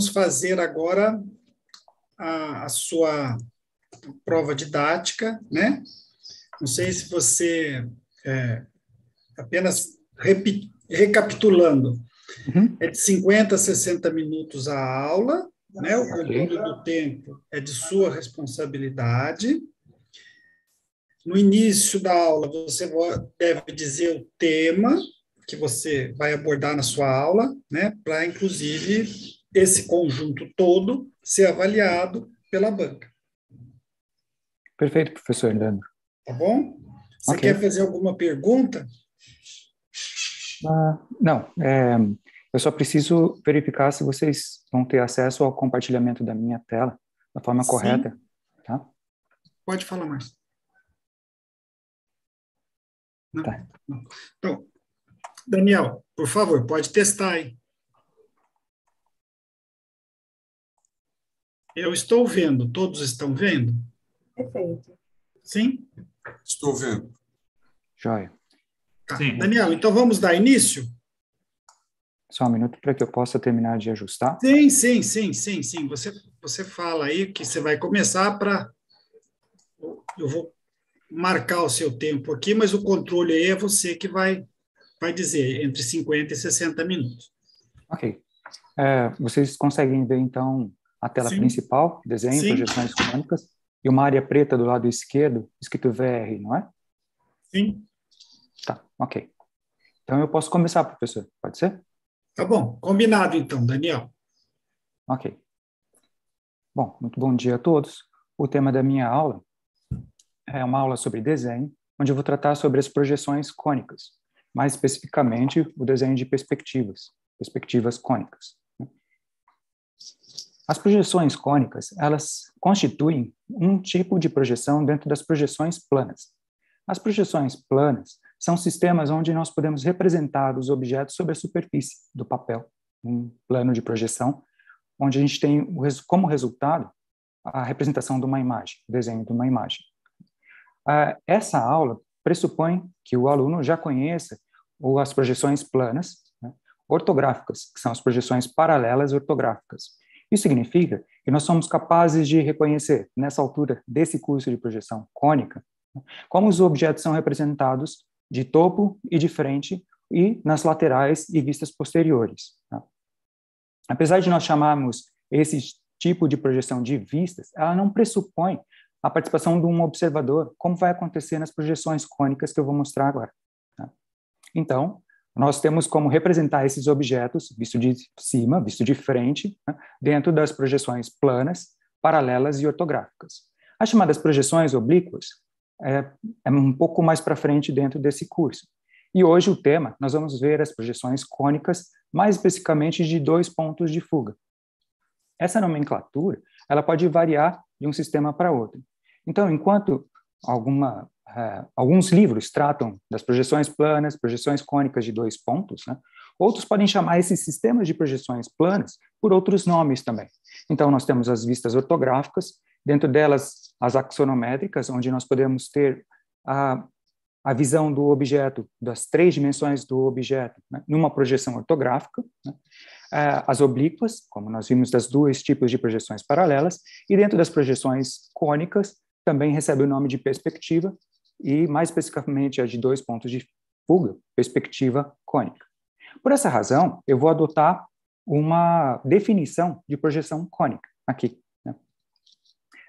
vamos fazer agora a, a sua prova didática, né? Não sei se você, é, apenas recapitulando, uhum. é de 50 a 60 minutos a aula, né? o controle do tempo é de sua responsabilidade. No início da aula, você deve dizer o tema que você vai abordar na sua aula, né? para, inclusive, esse conjunto todo ser avaliado pela banca. Perfeito, professor Leandro. Tá bom? Você okay. quer fazer alguma pergunta? Ah, não, é, eu só preciso verificar se vocês vão ter acesso ao compartilhamento da minha tela da forma Sim. correta. Tá? Pode falar, mais. Não, tá. Então, Daniel, por favor, pode testar aí. Eu estou vendo, todos estão vendo? Perfeito. Sim? Estou vendo. Joia. Tá. Daniel, então vamos dar início? Só um minuto para que eu possa terminar de ajustar. Sim, sim, sim, sim, sim. Você, você fala aí que você vai começar para. Eu vou marcar o seu tempo aqui, mas o controle aí é você que vai, vai dizer entre 50 e 60 minutos. Ok. É, vocês conseguem ver, então, a tela Sim. principal, desenho, Sim. projeções cônicas, e uma área preta do lado esquerdo, escrito VR, não é? Sim. Tá, ok. Então eu posso começar, professor, pode ser? Tá bom, combinado então, Daniel. Ok. Bom, muito bom dia a todos. O tema da minha aula é uma aula sobre desenho, onde eu vou tratar sobre as projeções cônicas, mais especificamente o desenho de perspectivas, perspectivas cônicas. As projeções cônicas, elas constituem um tipo de projeção dentro das projeções planas. As projeções planas são sistemas onde nós podemos representar os objetos sobre a superfície do papel, um plano de projeção, onde a gente tem como resultado a representação de uma imagem, o desenho de uma imagem. Ah, essa aula pressupõe que o aluno já conheça as projeções planas, né, ortográficas, que são as projeções paralelas ortográficas. Isso significa que nós somos capazes de reconhecer, nessa altura desse curso de projeção cônica, como os objetos são representados de topo e de frente e nas laterais e vistas posteriores. Tá? Apesar de nós chamarmos esse tipo de projeção de vistas, ela não pressupõe a participação de um observador, como vai acontecer nas projeções cônicas que eu vou mostrar agora. Tá? Então, nós temos como representar esses objetos, visto de cima, visto de frente, né, dentro das projeções planas, paralelas e ortográficas. As chamadas projeções oblíquas é, é um pouco mais para frente dentro desse curso. E hoje o tema, nós vamos ver as projeções cônicas, mais especificamente de dois pontos de fuga. Essa nomenclatura, ela pode variar de um sistema para outro. Então, enquanto alguma é, alguns livros tratam das projeções planas, projeções cônicas de dois pontos, né? Outros podem chamar esses sistemas de projeções planas por outros nomes também. Então, nós temos as vistas ortográficas, dentro delas as axonométricas, onde nós podemos ter a, a visão do objeto, das três dimensões do objeto, né, numa projeção ortográfica, né, é, as oblíquas, como nós vimos, das dois tipos de projeções paralelas, e dentro das projeções cônicas, também recebe o nome de perspectiva, e, mais especificamente, a de dois pontos de fuga, perspectiva cônica. Por essa razão, eu vou adotar uma definição de projeção cônica aqui, né?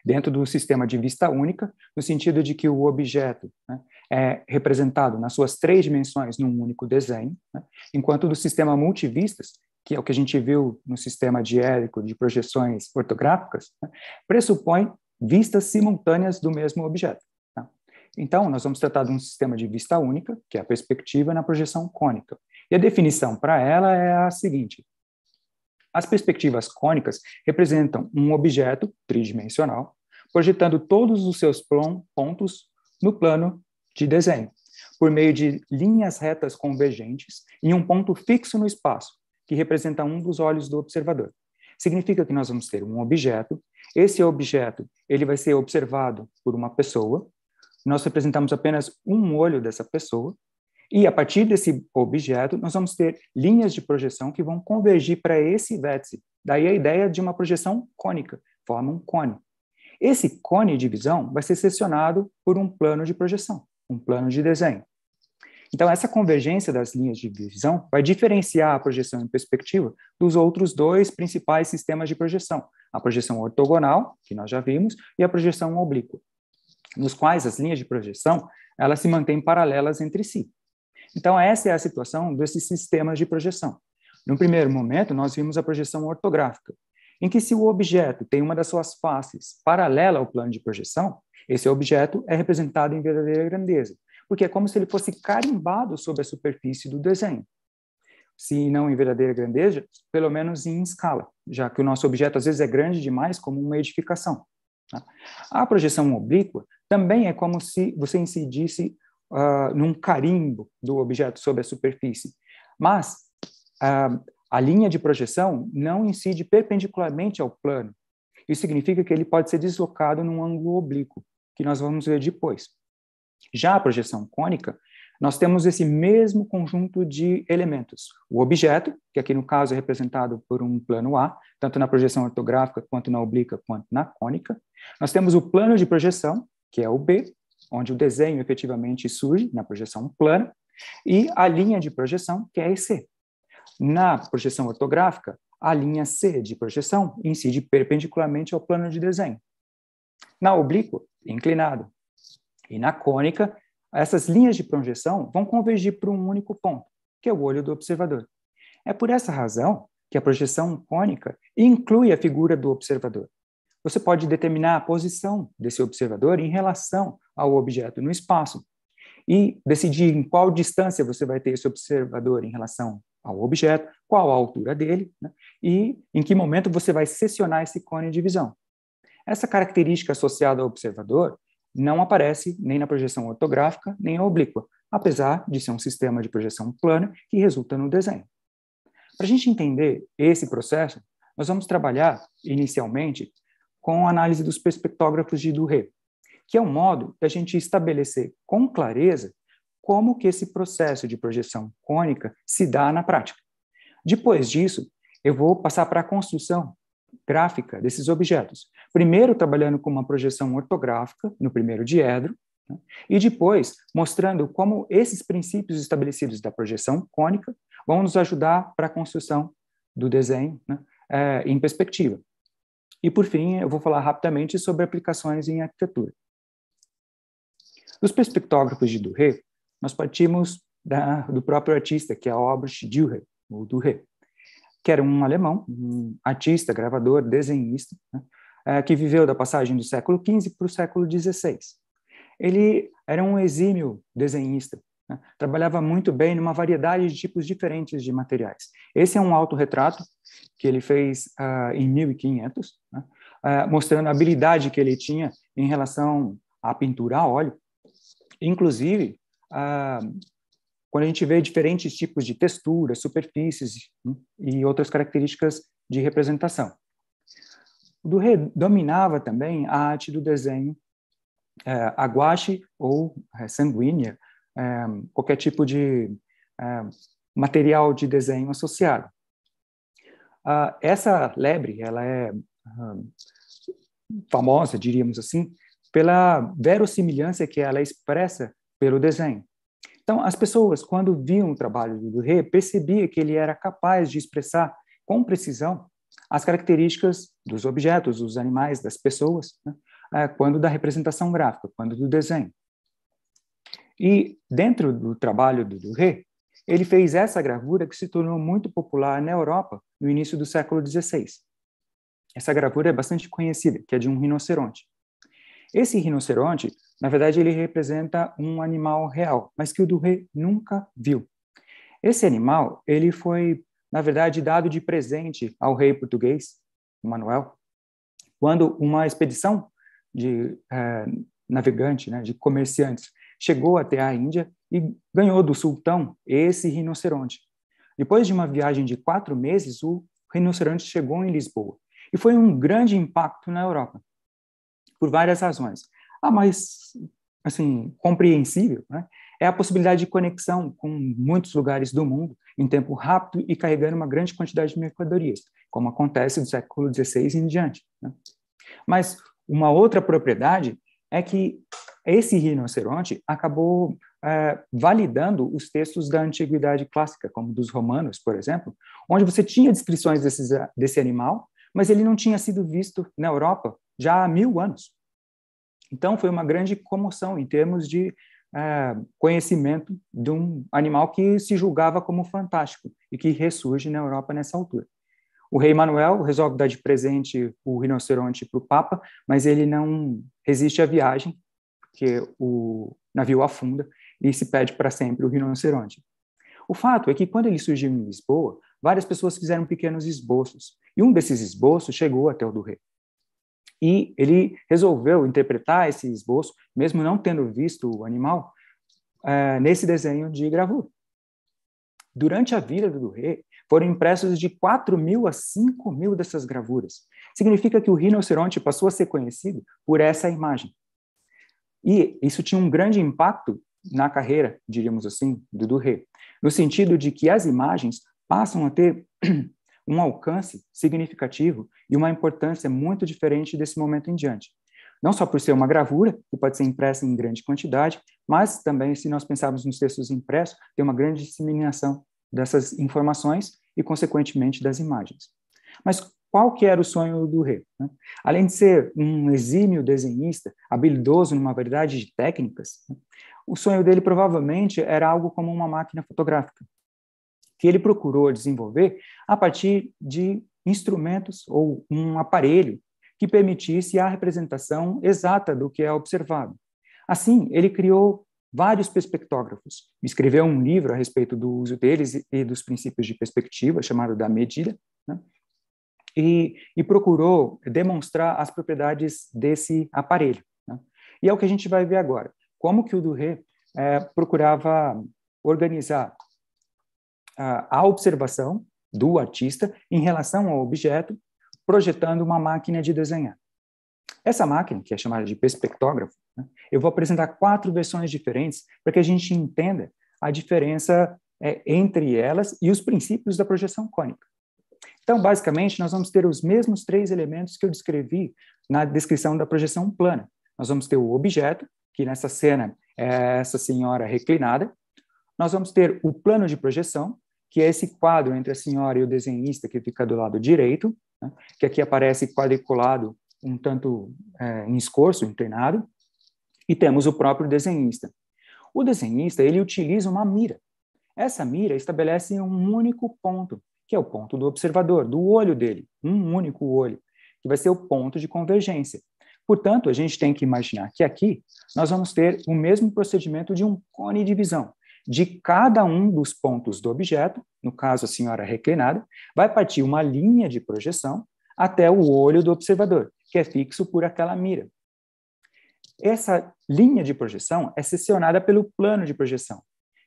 dentro do sistema de vista única, no sentido de que o objeto né, é representado nas suas três dimensões num único desenho, né? enquanto do sistema multivistas, que é o que a gente viu no sistema diélico de projeções ortográficas, né, pressupõe vistas simultâneas do mesmo objeto. Então, nós vamos tratar de um sistema de vista única, que é a perspectiva na projeção cônica. E a definição para ela é a seguinte: as perspectivas cônicas representam um objeto tridimensional projetando todos os seus pontos no plano de desenho, por meio de linhas retas convergentes em um ponto fixo no espaço, que representa um dos olhos do observador. Significa que nós vamos ter um objeto, esse objeto ele vai ser observado por uma pessoa, nós representamos apenas um olho dessa pessoa, e a partir desse objeto, nós vamos ter linhas de projeção que vão convergir para esse vértice. Daí a ideia de uma projeção cônica, forma um cone. Esse cone de visão vai ser seccionado por um plano de projeção, um plano de desenho. Então, essa convergência das linhas de visão vai diferenciar a projeção em perspectiva dos outros dois principais sistemas de projeção, a projeção ortogonal, que nós já vimos, e a projeção oblíqua nos quais as linhas de projeção elas se mantêm paralelas entre si. Então, essa é a situação desses sistemas de projeção. No primeiro momento, nós vimos a projeção ortográfica, em que se o objeto tem uma das suas faces paralela ao plano de projeção, esse objeto é representado em verdadeira grandeza, porque é como se ele fosse carimbado sobre a superfície do desenho. Se não em verdadeira grandeza, pelo menos em escala, já que o nosso objeto às vezes é grande demais como uma edificação. Né? A projeção oblíqua também é como se você incidisse uh, num carimbo do objeto sobre a superfície, mas uh, a linha de projeção não incide perpendicularmente ao plano. Isso significa que ele pode ser deslocado num ângulo oblíquo, que nós vamos ver depois. Já a projeção cônica nós temos esse mesmo conjunto de elementos. O objeto, que aqui no caso é representado por um plano A, tanto na projeção ortográfica, quanto na oblíqua, quanto na cônica. Nós temos o plano de projeção, que é o B, onde o desenho efetivamente surge na projeção plana, e a linha de projeção, que é EC. Na projeção ortográfica, a linha C de projeção incide perpendicularmente ao plano de desenho. Na oblíqua, inclinado. E na cônica, essas linhas de projeção vão convergir para um único ponto, que é o olho do observador. É por essa razão que a projeção cônica inclui a figura do observador. Você pode determinar a posição desse observador em relação ao objeto no espaço e decidir em qual distância você vai ter esse observador em relação ao objeto, qual a altura dele né? e em que momento você vai secionar esse cone de visão. Essa característica associada ao observador não aparece nem na projeção ortográfica, nem na oblíqua, apesar de ser um sistema de projeção plana que resulta no desenho. Para a gente entender esse processo, nós vamos trabalhar, inicialmente, com a análise dos perspectógrafos de Duhé, que é um modo da gente estabelecer com clareza como que esse processo de projeção cônica se dá na prática. Depois disso, eu vou passar para a construção gráfica desses objetos. Primeiro, trabalhando com uma projeção ortográfica no primeiro diedro, né? e depois mostrando como esses princípios estabelecidos da projeção cônica vão nos ajudar para a construção do desenho né? é, em perspectiva. E, por fim, eu vou falar rapidamente sobre aplicações em arquitetura. Dos perspectógrafos de Duhé, nós partimos da, do próprio artista, que é a Albrecht Dürer, ou Duhé que era um alemão, um uhum. artista, gravador, desenhista, né, é, que viveu da passagem do século XV para o século XVI. Ele era um exímio desenhista, né, trabalhava muito bem numa variedade de tipos diferentes de materiais. Esse é um autorretrato que ele fez uh, em 1500, né, uh, mostrando a habilidade que ele tinha em relação à pintura a óleo. Inclusive, uh, quando a gente vê diferentes tipos de texturas, superfícies hum, e outras características de representação. O dominava também a arte do desenho é, aguache ou é, sanguínea, é, qualquer tipo de é, material de desenho associado. Ah, essa lebre, ela é hum, famosa, diríamos assim, pela verossimilhança que ela é expressa pelo desenho. Então, as pessoas, quando viam o trabalho do Duhé, percebia que ele era capaz de expressar com precisão as características dos objetos, dos animais, das pessoas, né? Ah, quando da representação gráfica, quando do desenho. E dentro do trabalho do Duhé, ele fez essa gravura que se tornou muito popular na Europa no início do século XVI. Essa gravura é bastante conhecida, que é de um rinoceronte. Esse rinoceronte, na verdade, ele representa um animal real, mas que o rei nunca viu. Esse animal, ele foi, na verdade, dado de presente ao rei português, Manuel, quando uma expedição de eh, navegantes, navegante, né, de comerciantes, chegou até a Índia e ganhou do sultão esse rinoceronte. Depois de uma viagem de quatro meses, o rinoceronte chegou em Lisboa e foi um grande impacto na Europa por várias razões. A mais, assim, compreensível né, é a possibilidade de conexão com muitos lugares do mundo em tempo rápido e carregando uma grande quantidade de mercadorias, como acontece do século XVI em diante. Né? Mas uma outra propriedade é que esse rinoceronte acabou é, validando os textos da antiguidade clássica, como dos romanos, por exemplo, onde você tinha descrições desses, desse animal, mas ele não tinha sido visto na Europa já há mil anos. Então, foi uma grande comoção em termos de é, conhecimento de um animal que se julgava como fantástico e que ressurge na Europa nessa altura. O rei Manuel resolve dar de presente o rinoceronte para o Papa, mas ele não resiste à viagem, porque o navio afunda e se pede para sempre o rinoceronte. O fato é que quando ele surgiu em Lisboa, várias pessoas fizeram pequenos esboços, e um desses esboços chegou até o do rei. E ele resolveu interpretar esse esboço, mesmo não tendo visto o animal, é, nesse desenho de gravura. Durante a vida do rei, foram impressos de 4 mil a 5 mil dessas gravuras. Significa que o rinoceronte passou a ser conhecido por essa imagem. E isso tinha um grande impacto na carreira, diríamos assim, do Duré, no sentido de que as imagens passam a ter um alcance significativo e uma importância muito diferente desse momento em diante. Não só por ser uma gravura, que pode ser impressa em grande quantidade, mas também, se nós pensarmos nos textos impressos, tem uma grande disseminação dessas informações e, consequentemente, das imagens. Mas qual que era o sonho do rei? Né? Além de ser um exímio desenhista, habilidoso numa variedade de técnicas, né? o sonho dele provavelmente era algo como uma máquina fotográfica, que ele procurou desenvolver a partir de instrumentos ou um aparelho que permitisse a representação exata do que é observado. Assim, ele criou vários perspectógrafos, escreveu um livro a respeito do uso deles e dos princípios de perspectiva, chamado da medida, né? e, e, procurou demonstrar as propriedades desse aparelho. Né? E é o que a gente vai ver agora. Como que o Duhé eh, procurava organizar a, observação do artista em relação ao objeto, projetando uma máquina de desenhar. Essa máquina, que é chamada de perspectógrafo, né, eu vou apresentar quatro versões diferentes para que a gente entenda a diferença é, entre elas e os princípios da projeção cônica. Então, basicamente, nós vamos ter os mesmos três elementos que eu descrevi na descrição da projeção plana. Nós vamos ter o objeto, que nessa cena é essa senhora reclinada, nós vamos ter o plano de projeção, que é esse quadro entre a senhora e o desenhista que fica do lado direito, né, que aqui aparece quadriculado um tanto é, em escorço, inclinado, e temos o próprio desenhista. O desenhista, ele utiliza uma mira. Essa mira estabelece um único ponto, que é o ponto do observador, do olho dele, um único olho, que vai ser o ponto de convergência. Portanto, a gente tem que imaginar que aqui nós vamos ter o mesmo procedimento de um cone de visão, de cada um dos pontos do objeto, no caso a senhora reclinada, vai partir uma linha de projeção até o olho do observador, que é fixo por aquela mira. Essa linha de projeção é seccionada pelo plano de projeção,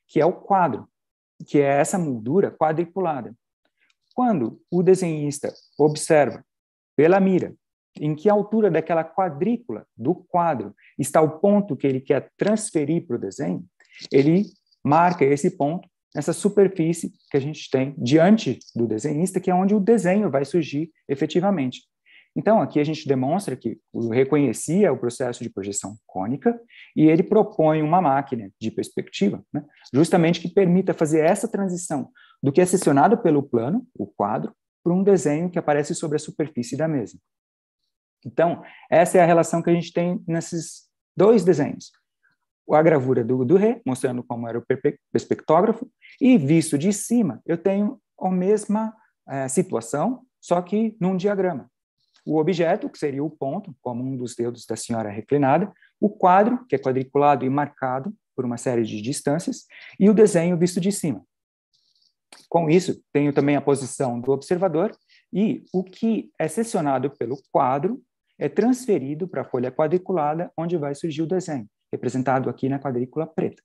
que é o quadro, que é essa moldura quadriculada. Quando o desenhista observa pela mira em que altura daquela quadrícula do quadro está o ponto que ele quer transferir para o desenho, ele marca esse ponto, essa superfície que a gente tem diante do desenhista, que é onde o desenho vai surgir efetivamente. Então, aqui a gente demonstra que o reconhecia o processo de projeção cônica e ele propõe uma máquina de perspectiva, né, justamente que permita fazer essa transição do que é seccionado pelo plano, o quadro, para um desenho que aparece sobre a superfície da mesa. Então, essa é a relação que a gente tem nesses dois desenhos a gravura do, do Ré, mostrando como era o perspectógrafo, e visto de cima, eu tenho a mesma é, situação, só que num diagrama. O objeto, que seria o ponto, como um dos dedos da senhora reclinada, o quadro, que é quadriculado e marcado por uma série de distâncias, e o desenho visto de cima. Com isso, tenho também a posição do observador, e o que é selecionado pelo quadro é transferido para a folha quadriculada, onde vai surgir o desenho representado aqui na quadrícula preta.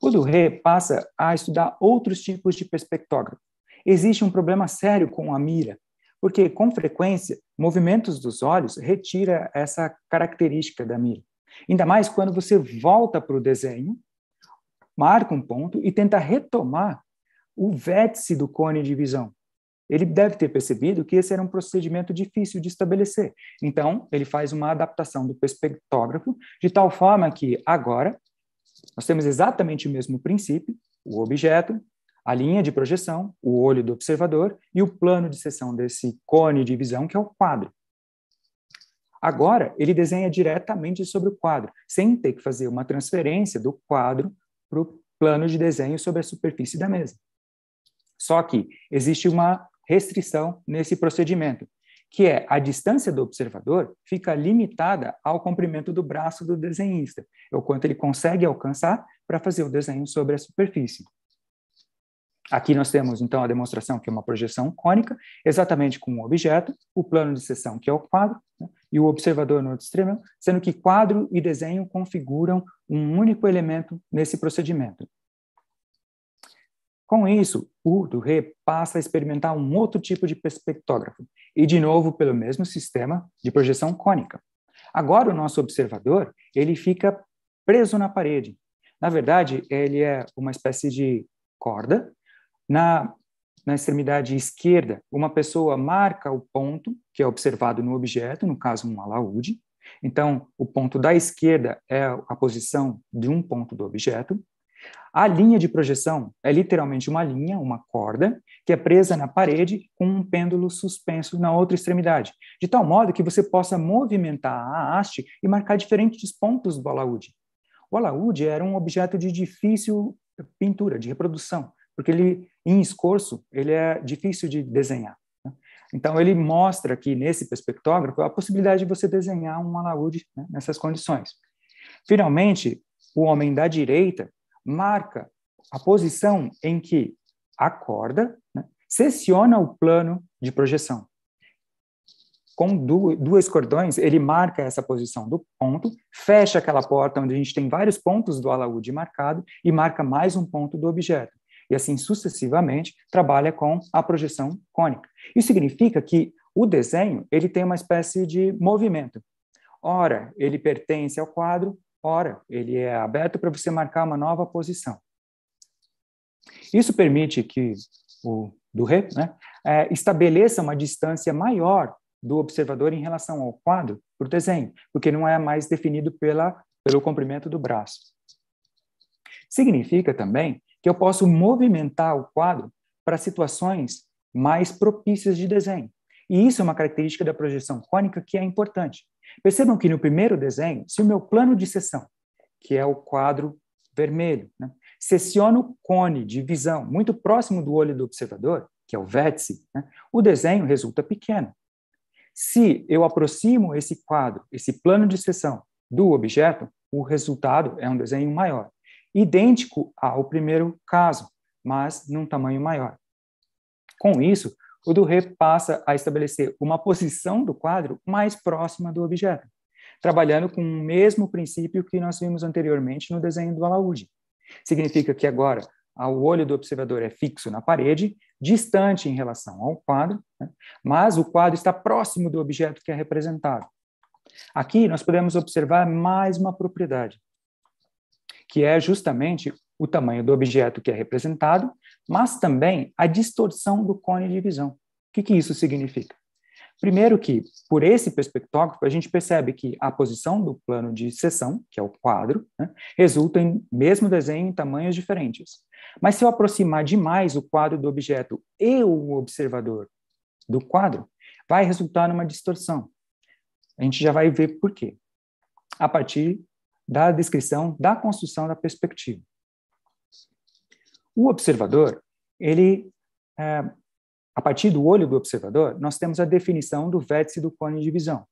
O Duré passa a estudar outros tipos de perspectógrafo. Existe um problema sério com a mira, porque, com frequência, movimentos dos olhos retira essa característica da mira. Ainda mais quando você volta para o desenho, marca um ponto e tenta retomar o vértice do cone de visão ele deve ter percebido que esse era um procedimento difícil de estabelecer. Então, ele faz uma adaptação do perspectógrafo, de tal forma que agora nós temos exatamente o mesmo princípio, o objeto, a linha de projeção, o olho do observador e o plano de seção desse cone de visão, que é o quadro. Agora, ele desenha diretamente sobre o quadro, sem ter que fazer uma transferência do quadro para o plano de desenho sobre a superfície da mesa. Só que existe uma restrição nesse procedimento, que é a distância do observador fica limitada ao comprimento do braço do desenhista, é o quanto ele consegue alcançar para fazer o desenho sobre a superfície. Aqui nós temos, então, a demonstração que é uma projeção cônica, exatamente com um objeto, o plano de seção, que é o quadro, né, e o observador no outro extremo, sendo que quadro e desenho configuram um único elemento nesse procedimento. Com isso, o Duhé passa a experimentar um outro tipo de perspectógrafo, e de novo pelo mesmo sistema de projeção cônica. Agora o nosso observador, ele fica preso na parede. Na verdade, ele é uma espécie de corda. Na, na extremidade esquerda, uma pessoa marca o ponto que é observado no objeto, no caso um alaúde. Então, o ponto da esquerda é a posição de um ponto do objeto. A linha de projeção é literalmente uma linha, uma corda, que é presa na parede com um pêndulo suspenso na outra extremidade, de tal modo que você possa movimentar a haste e marcar diferentes pontos do alaúde. O alaúde era um objeto de difícil pintura, de reprodução, porque ele, em escorço, ele é difícil de desenhar. Né? Então, ele mostra aqui nesse perspectógrafo a possibilidade de você desenhar um alaúde né, nessas condições. Finalmente, o homem da direita marca a posição em que a corda né, seciona o plano de projeção. Com duas cordões, ele marca essa posição do ponto, fecha aquela porta onde a gente tem vários pontos do alaúde marcado e marca mais um ponto do objeto. E assim sucessivamente, trabalha com a projeção cônica. Isso significa que o desenho ele tem uma espécie de movimento. Ora, ele pertence ao quadro, ora ele é aberto para você marcar uma nova posição. Isso permite que o do re né, é, estabeleça uma distância maior do observador em relação ao quadro, para o desenho, porque não é mais definido pela, pelo comprimento do braço. Significa também que eu posso movimentar o quadro para situações mais propícias de desenho. E isso é uma característica da projeção cônica que é importante, Percebam que no primeiro desenho, se o meu plano de seção, que é o quadro vermelho, né, seciona o cone de visão muito próximo do olho do observador, que é o vértice, né, o desenho resulta pequeno. Se eu aproximo esse quadro, esse plano de seção do objeto, o resultado é um desenho maior, idêntico ao primeiro caso, mas num tamanho maior. Com isso, o Duhé passa a estabelecer uma posição do quadro mais próxima do objeto, trabalhando com o mesmo princípio que nós vimos anteriormente no desenho do alaúde. Significa que agora o olho do observador é fixo na parede, distante em relação ao quadro, né? mas o quadro está próximo do objeto que é representado. Aqui nós podemos observar mais uma propriedade, que é justamente o tamanho do objeto que é representado, mas também a distorção do cone de visão. O que, que isso significa? Primeiro que, por esse perspectógrafo, a gente percebe que a posição do plano de seção, que é o quadro, né, resulta em mesmo desenho em tamanhos diferentes. Mas se eu aproximar demais o quadro do objeto e o observador do quadro, vai resultar numa distorção. A gente já vai ver por quê. A partir da descrição da construção da perspectiva. O observador, ele, é, a partir do olho do observador, nós temos a definição do vértice do cone de visão.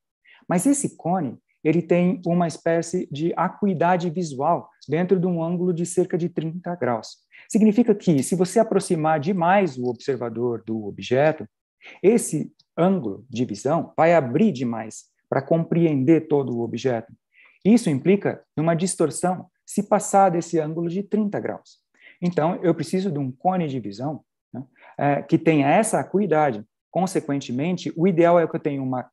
Mas esse cone, ele tem uma espécie de acuidade visual dentro de um ângulo de cerca de 30 graus. Significa que, se você aproximar demais o observador do objeto, esse ângulo de visão vai abrir demais para compreender todo o objeto. Isso implica uma distorção se passar desse ângulo de 30 graus. Então, eu preciso de um cone de visão né, é, que tenha essa acuidade. Consequentemente, o ideal é que eu tenha uma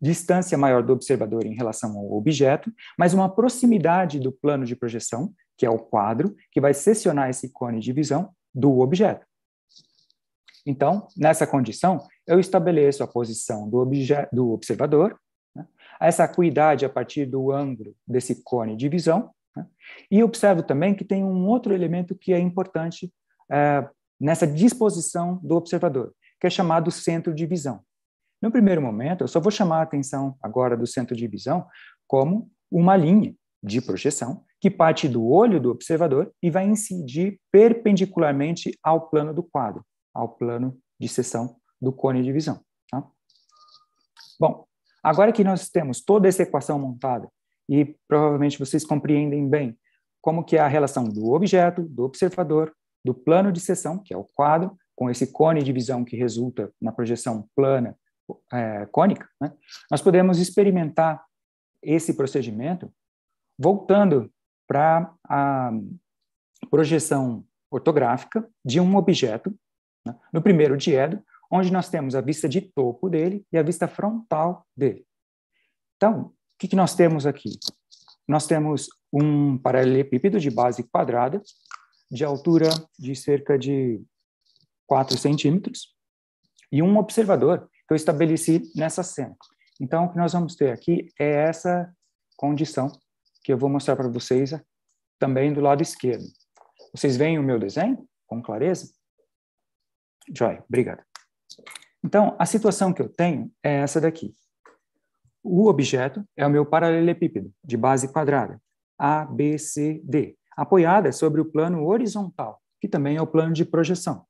distância maior do observador em relação ao objeto, mas uma proximidade do plano de projeção, que é o quadro, que vai seccionar esse cone de visão do objeto. Então, nessa condição, eu estabeleço a posição do, do observador, né, essa acuidade a partir do ângulo desse cone de visão, né? E observo também que tem um outro elemento que é importante é, nessa disposição do observador, que é chamado centro de visão. No primeiro momento, eu só vou chamar a atenção agora do centro de visão como uma linha de projeção que parte do olho do observador e vai incidir perpendicularmente ao plano do quadro, ao plano de seção do cone de visão. Tá? Bom, agora que nós temos toda essa equação montada e provavelmente vocês compreendem bem como que é a relação do objeto, do observador, do plano de seção, que é o quadro, com esse cone de visão que resulta na projeção plana é, cônica, né? nós podemos experimentar esse procedimento voltando para a projeção ortográfica de um objeto, né? no primeiro diedo, onde nós temos a vista de topo dele e a vista frontal dele. Então, que, que nós temos aqui? Nós temos um paralelepípedo de base quadrada, de altura de cerca de 4 centímetros, e um observador que eu estabeleci nessa cena. Então, o que nós vamos ter aqui é essa condição que eu vou mostrar para vocês também do lado esquerdo. Vocês veem o meu desenho com clareza? Joy, obrigado. Então, a situação que eu tenho é essa daqui. O objeto é o meu paralelepípedo, de base quadrada, A, B, C, D, apoiada sobre o plano horizontal, que também é o plano de projeção.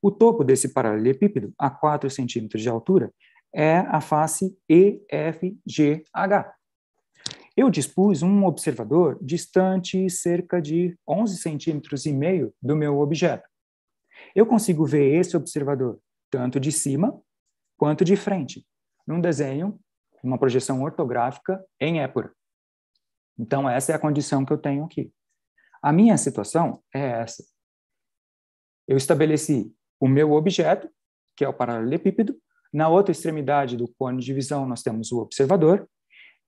O topo desse paralelepípedo, a 4 centímetros de altura, é a face EFGH. Eu dispus um observador distante cerca de 11 centímetros e meio do meu objeto. Eu consigo ver esse observador tanto de cima quanto de frente, num desenho uma projeção ortográfica em Épora. Então, essa é a condição que eu tenho aqui. A minha situação é essa. Eu estabeleci o meu objeto, que é o paralelepípedo, na outra extremidade do cone de visão nós temos o observador,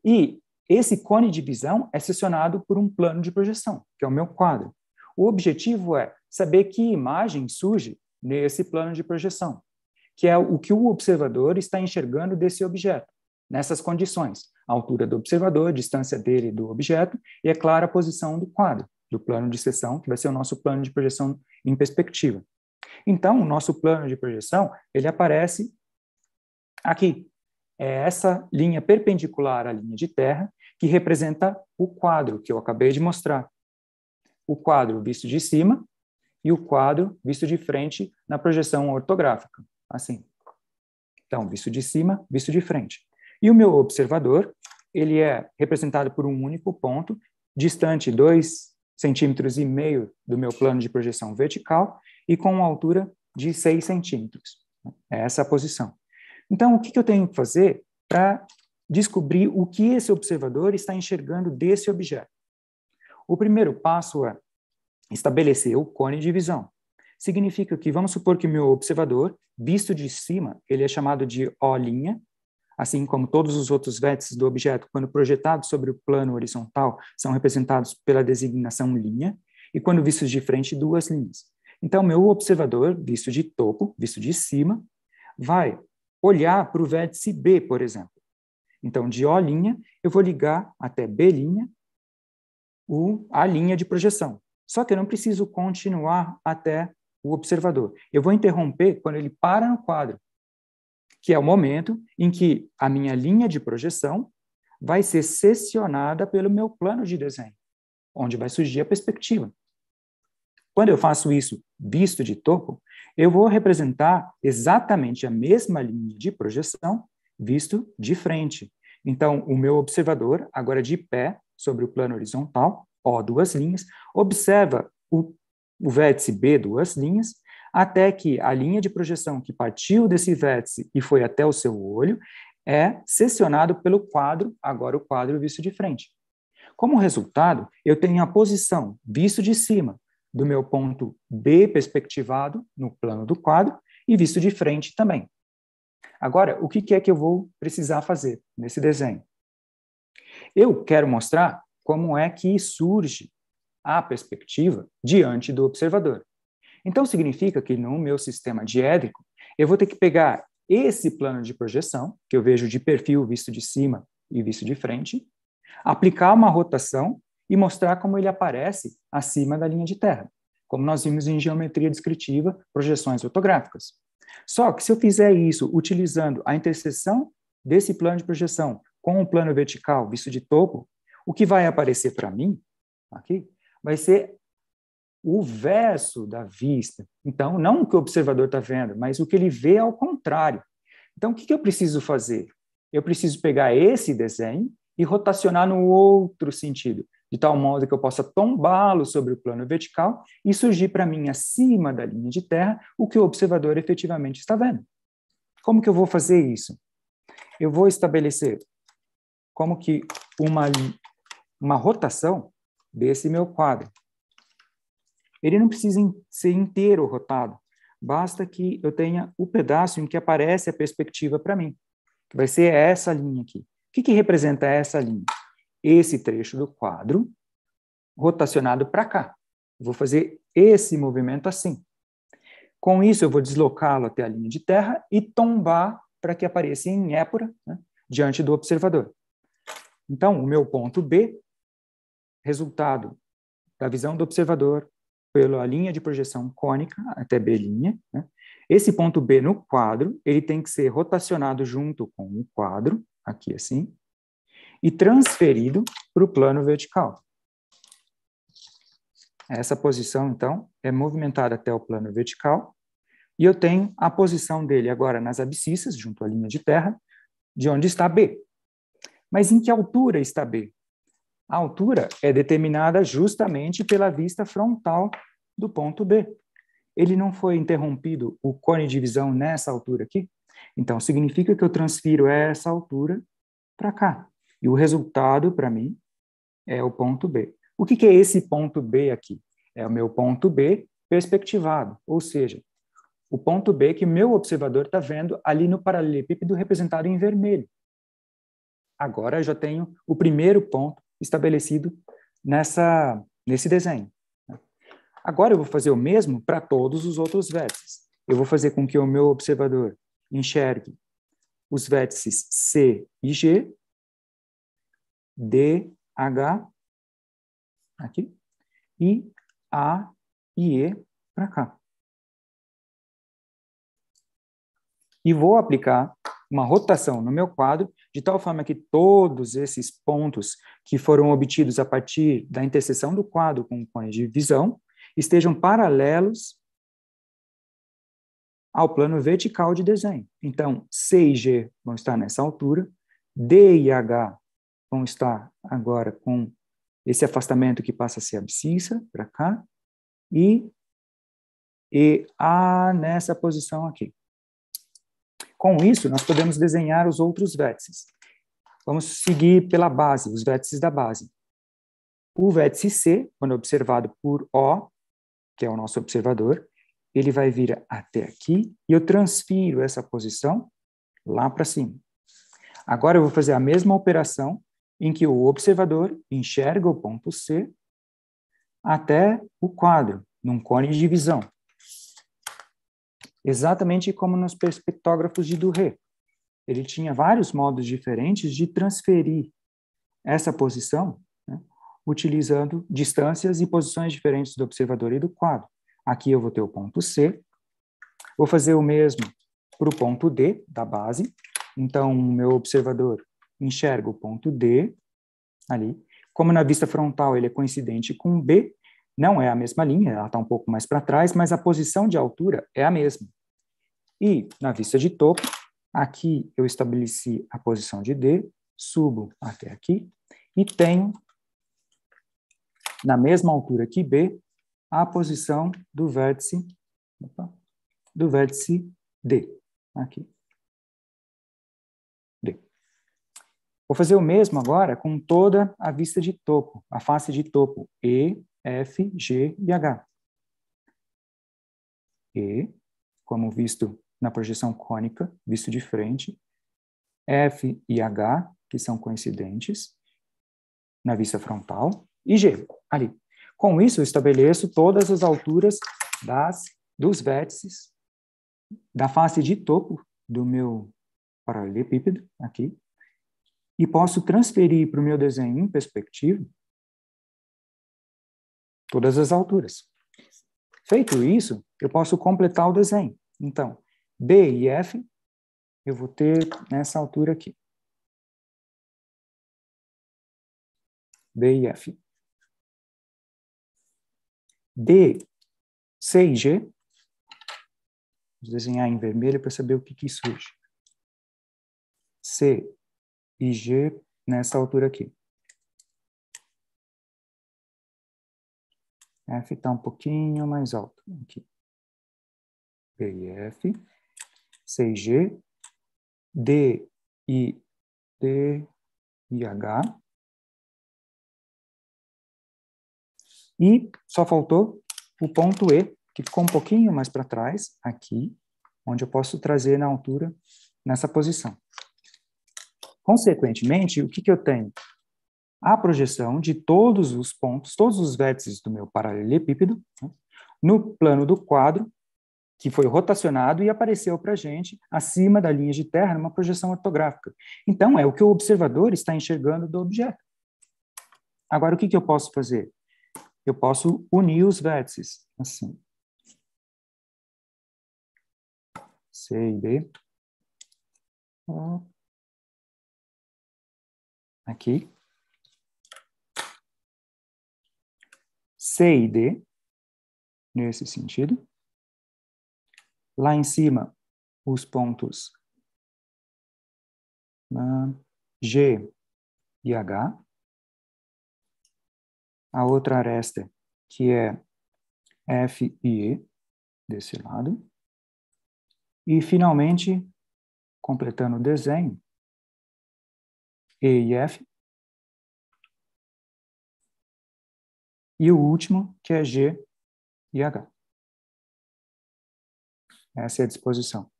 e esse cone de visão é secionado por um plano de projeção, que é o meu quadro. O objetivo é saber que imagem surge nesse plano de projeção, que é o que o observador está enxergando desse objeto nessas condições: a altura do observador, a distância dele do objeto e, é claro, a posição do quadro, do plano de seção, que vai ser o nosso plano de projeção em perspectiva. Então, o nosso plano de projeção ele aparece aqui. É essa linha perpendicular à linha de terra que representa o quadro que eu acabei de mostrar. O quadro visto de cima e o quadro visto de frente na projeção ortográfica, assim. Então, visto de cima, visto de frente. E o meu observador, ele é representado por um único ponto, distante 2 centímetros e meio do meu plano de projeção vertical e com uma altura de 6 centímetros. É essa a posição. Então, o que, eu tenho que fazer para descobrir o que esse observador está enxergando desse objeto? O primeiro passo é estabelecer o cone de visão. Significa que, vamos supor que meu observador, visto de cima, ele é chamado de O', assim como todos os outros vértices do objeto, quando projetados sobre o plano horizontal, são representados pela designação linha, e quando vistos de frente, duas linhas. Então, meu observador, visto de topo, visto de cima, vai olhar para o vértice B, por exemplo. Então, de O', eu vou ligar até B' o, a linha de projeção. Só que eu não preciso continuar até o observador. Eu vou interromper quando ele para no quadro que é o momento em que a minha linha de projeção vai ser sessionada pelo meu plano de desenho, onde vai surgir a perspectiva. Quando eu faço isso visto de topo, eu vou representar exatamente a mesma linha de projeção visto de frente. Então, o meu observador, agora de pé sobre o plano horizontal, ó, duas linhas, observa o, o vértice B duas linhas até que a linha de projeção que partiu desse vértice e foi até o seu olho é seccionado pelo quadro, agora o quadro visto de frente. Como resultado, eu tenho a posição visto de cima do meu ponto B perspectivado no plano do quadro e visto de frente também. Agora, o que é que eu vou precisar fazer nesse desenho? Eu quero mostrar como é que surge a perspectiva diante do observador. Então, significa que no meu sistema diédrico, eu vou ter que pegar esse plano de projeção, que eu vejo de perfil visto de cima e visto de frente, aplicar uma rotação e mostrar como ele aparece acima da linha de terra, como nós vimos em geometria descritiva, projeções ortográficas. Só que se eu fizer isso utilizando a interseção desse plano de projeção com o um plano vertical visto de topo, o que vai aparecer para mim aqui vai ser o verso da vista. Então, não o que o observador está vendo, mas o que ele vê ao contrário. Então, o que, que eu preciso fazer? Eu preciso pegar esse desenho e rotacionar no outro sentido, de tal modo que eu possa tombá-lo sobre o plano vertical e surgir para mim acima da linha de terra o que o observador efetivamente está vendo. Como que eu vou fazer isso? Eu vou estabelecer como que uma, uma rotação desse meu quadro ele não precisa ser inteiro rotado, basta que eu tenha o pedaço em que aparece a perspectiva para mim, que vai ser essa linha aqui. O que, que representa essa linha? Esse trecho do quadro rotacionado para cá. vou fazer esse movimento assim. Com isso, eu vou deslocá-lo até a linha de terra e tombar para que apareça em épora, né, diante do observador. Então, o meu ponto B, resultado da visão do observador, pela linha de projeção cônica até B', né? Esse ponto B no quadro, ele tem que ser rotacionado junto com o quadro, aqui assim, e transferido para o plano vertical. Essa posição, então, é movimentada até o plano vertical, e eu tenho a posição dele agora nas abscissas, junto à linha de terra, de onde está B. Mas em que altura está B? A altura é determinada justamente pela vista frontal do ponto B. Ele não foi interrompido o cone de visão nessa altura aqui? Então, significa que eu transfiro essa altura para cá. E o resultado, para mim, é o ponto B. O que, que é esse ponto B aqui? É o meu ponto B perspectivado, ou seja, o ponto B que meu observador está vendo ali no paralelepípedo representado em vermelho. Agora eu já tenho o primeiro ponto estabelecido nessa, nesse desenho. Né? Agora eu vou fazer o mesmo para todos os outros vértices. Eu vou fazer com que o meu observador enxergue os vértices C e G, D, H, aqui, e A e E para cá. E vou aplicar uma rotação no meu quadro de tal forma que todos esses pontos que foram obtidos a partir da interseção do quadro com o cões de visão estejam paralelos ao plano vertical de desenho. Então, C e G vão estar nessa altura, D e H vão estar agora com esse afastamento que passa a ser abscissa, para cá, e, e A nessa posição aqui. Com isso, nós podemos desenhar os outros vértices. Vamos seguir pela base, os vértices da base. O vértice C, quando observado por O, que é o nosso observador, ele vai vir até aqui e eu transfiro essa posição lá para cima. Agora eu vou fazer a mesma operação em que o observador enxerga o ponto C até o quadro, num cone de divisão exatamente como nos perspectógrafos de Duhé. Ele tinha vários modos diferentes de transferir essa posição, né, utilizando distâncias e posições diferentes do observador e do quadro. Aqui eu vou ter o ponto C, vou fazer o mesmo para o ponto D da base, então o meu observador enxerga o ponto D ali. Como na vista frontal ele é coincidente com B, não é a mesma linha, ela está um pouco mais para trás, mas a posição de altura é a mesma. E na vista de topo, aqui eu estabeleci a posição de D, subo até aqui e tenho, na mesma altura que B, a posição do vértice, opa, do vértice D, aqui. D. Vou fazer o mesmo agora com toda a vista de topo, a face de topo E, F, G e H. E, como visto na projeção cônica, visto de frente, F e H, que são coincidentes, na vista frontal, e G, ali. Com isso, eu estabeleço todas as alturas das, dos vértices da face de topo do meu paralelepípedo, aqui, e posso transferir para o meu desenho em perspectiva todas as alturas. Feito isso, eu posso completar o desenho. Então, B e F eu vou ter nessa altura aqui. B e F. D, C e G. Vou desenhar em vermelho para saber o que, que surge. C e G nessa altura aqui. F está um pouquinho mais alto aqui. PF, G D, e D I, H. E só faltou o ponto E, que ficou um pouquinho mais para trás, aqui, onde eu posso trazer na altura, nessa posição. Consequentemente, o que, que eu tenho? a projeção de todos os pontos, todos os vértices do meu paralelepípedo, né, no plano do quadro, que foi rotacionado e apareceu para a gente acima da linha de terra, numa projeção ortográfica. Então, é o que o observador está enxergando do objeto. Agora, o que, que eu posso fazer? Eu posso unir os vértices, assim. C e D. Aqui. C e D, nesse sentido. Lá em cima, os pontos G e H. A outra aresta, que é F e E, desse lado. E, finalmente, completando o desenho, E e F, e o último, que é G e H. Essa é a disposição.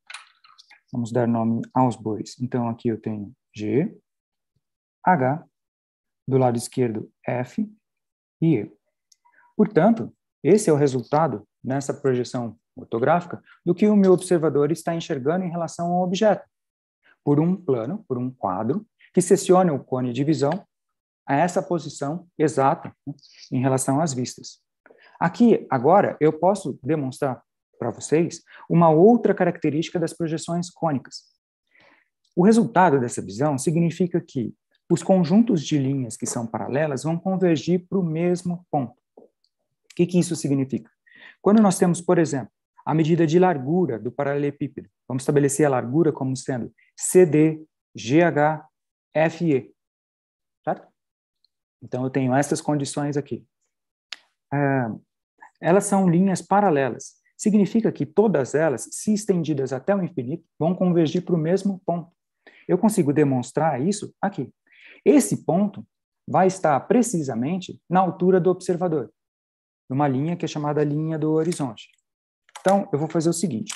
Vamos dar nome aos bois. Então, aqui eu tenho G, H, do lado esquerdo F e E. Portanto, esse é o resultado, nessa projeção ortográfica, do que o meu observador está enxergando em relação ao objeto, por um plano, por um quadro, que secione o cone de visão a essa posição exata né, em relação às vistas. Aqui, agora, eu posso demonstrar para vocês uma outra característica das projeções cônicas. O resultado dessa visão significa que os conjuntos de linhas que são paralelas vão convergir para o mesmo ponto. O que, que isso significa? Quando nós temos, por exemplo, a medida de largura do paralelepípedo, vamos estabelecer a largura como sendo CD, GH, FE. Certo? Então, eu tenho essas condições aqui. Ah, elas são linhas paralelas. Significa que todas elas, se estendidas até o infinito, vão convergir para o mesmo ponto. Eu consigo demonstrar isso aqui. Esse ponto vai estar precisamente na altura do observador, numa linha que é chamada linha do horizonte. Então, eu vou fazer o seguinte: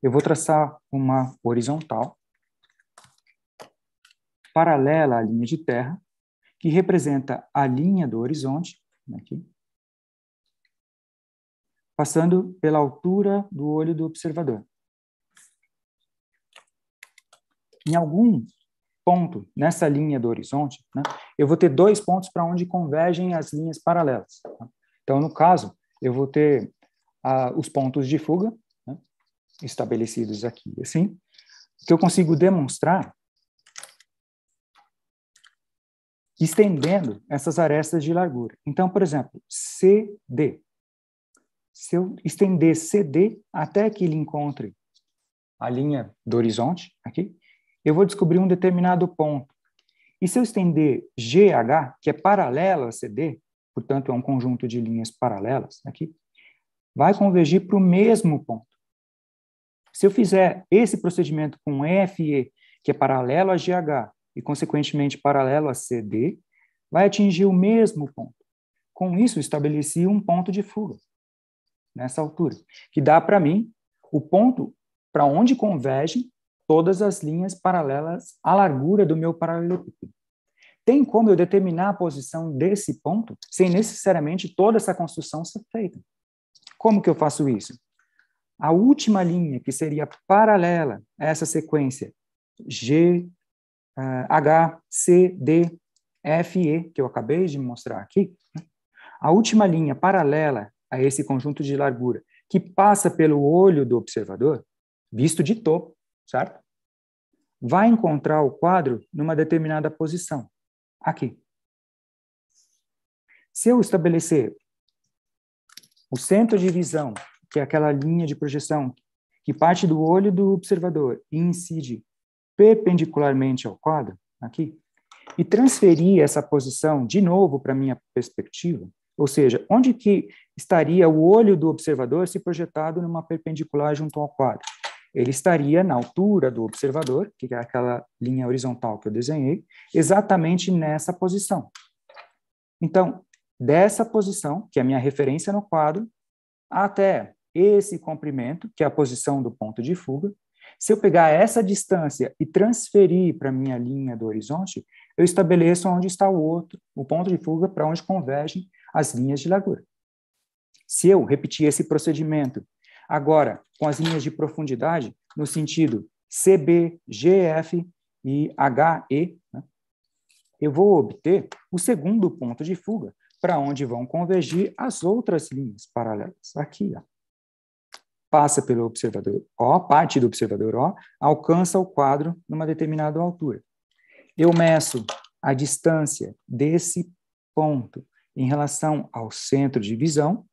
eu vou traçar uma horizontal paralela à linha de terra que representa a linha do horizonte, né, aqui, passando pela altura do olho do observador. Em algum ponto nessa linha do horizonte, né, eu vou ter dois pontos para onde convergem as linhas paralelas. Tá? Então, no caso, eu vou ter ah, os pontos de fuga né, estabelecidos aqui, assim, que eu consigo demonstrar estendendo essas arestas de largura. Então, por exemplo, CD. Se eu estender CD até que ele encontre a linha do horizonte, aqui, eu vou descobrir um determinado ponto. E se eu estender GH, que é paralelo a CD, portanto é um conjunto de linhas paralelas aqui, vai convergir para o mesmo ponto. Se eu fizer esse procedimento com FE, que é paralelo a GH, e, consequentemente, paralelo a CD, vai atingir o mesmo ponto. Com isso, estabeleci um ponto de fuga nessa altura, que dá para mim o ponto para onde convergem todas as linhas paralelas à largura do meu paralelepípedo. Tem como eu determinar a posição desse ponto sem necessariamente toda essa construção ser feita? Como que eu faço isso? A última linha, que seria paralela a essa sequência G, H, C, D, F e E, que eu acabei de mostrar aqui, né? a última linha paralela a esse conjunto de largura, que passa pelo olho do observador, visto de topo, certo? Vai encontrar o quadro numa determinada posição, aqui. Se eu estabelecer o centro de visão, que é aquela linha de projeção que parte do olho do observador e incide perpendicularmente ao quadro, aqui, e transferir essa posição de novo para a minha perspectiva, ou seja, onde que estaria o olho do observador se projetado numa perpendicular junto ao quadro? Ele estaria na altura do observador, que é aquela linha horizontal que eu desenhei, exatamente nessa posição. Então, dessa posição, que é a minha referência no quadro, até esse comprimento, que é a posição do ponto de fuga, se eu pegar essa distância e transferir para minha linha do horizonte, eu estabeleço onde está o outro, o ponto de fuga para onde convergem as linhas de largura. Se eu repetir esse procedimento agora com as linhas de profundidade no sentido CB, GF e HE, né, eu vou obter o segundo ponto de fuga para onde vão convergir as outras linhas paralelas. Aqui, ó passa pelo observador O, parte do observador O, alcança o quadro numa determinada altura. Eu meço a distância desse ponto em relação ao centro de visão,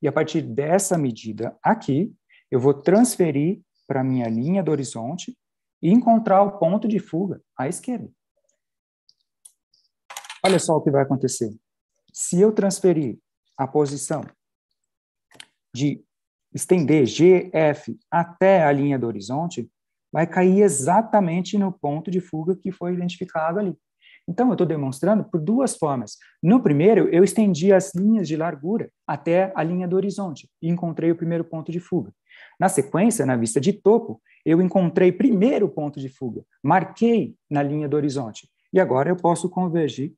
e a partir dessa medida aqui, eu vou transferir para a minha linha do horizonte e encontrar o ponto de fuga à esquerda. Olha só o que vai acontecer. Se eu transferir a posição de estender GF até a linha do horizonte, vai cair exatamente no ponto de fuga que foi identificado ali. Então, eu estou demonstrando por duas formas. No primeiro, eu estendi as linhas de largura até a linha do horizonte e encontrei o primeiro ponto de fuga. Na sequência, na vista de topo, eu encontrei primeiro ponto de fuga, marquei na linha do horizonte. E agora eu posso convergir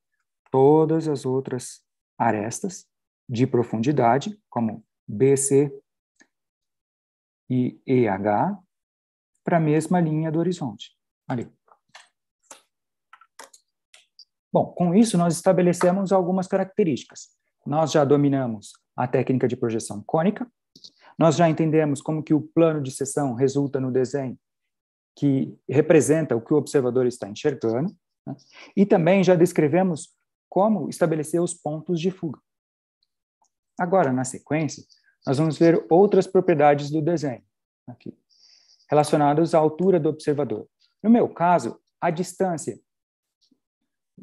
todas as outras arestas de profundidade, como BC, e EH para a mesma linha do horizonte. Ali. Bom, com isso nós estabelecemos algumas características. Nós já dominamos a técnica de projeção cônica, nós já entendemos como que o plano de seção resulta no desenho que representa o que o observador está enxergando, né? e também já descrevemos como estabelecer os pontos de fuga. Agora, na sequência, nós vamos ver outras propriedades do desenho aqui, relacionadas à altura do observador. No meu caso, a distância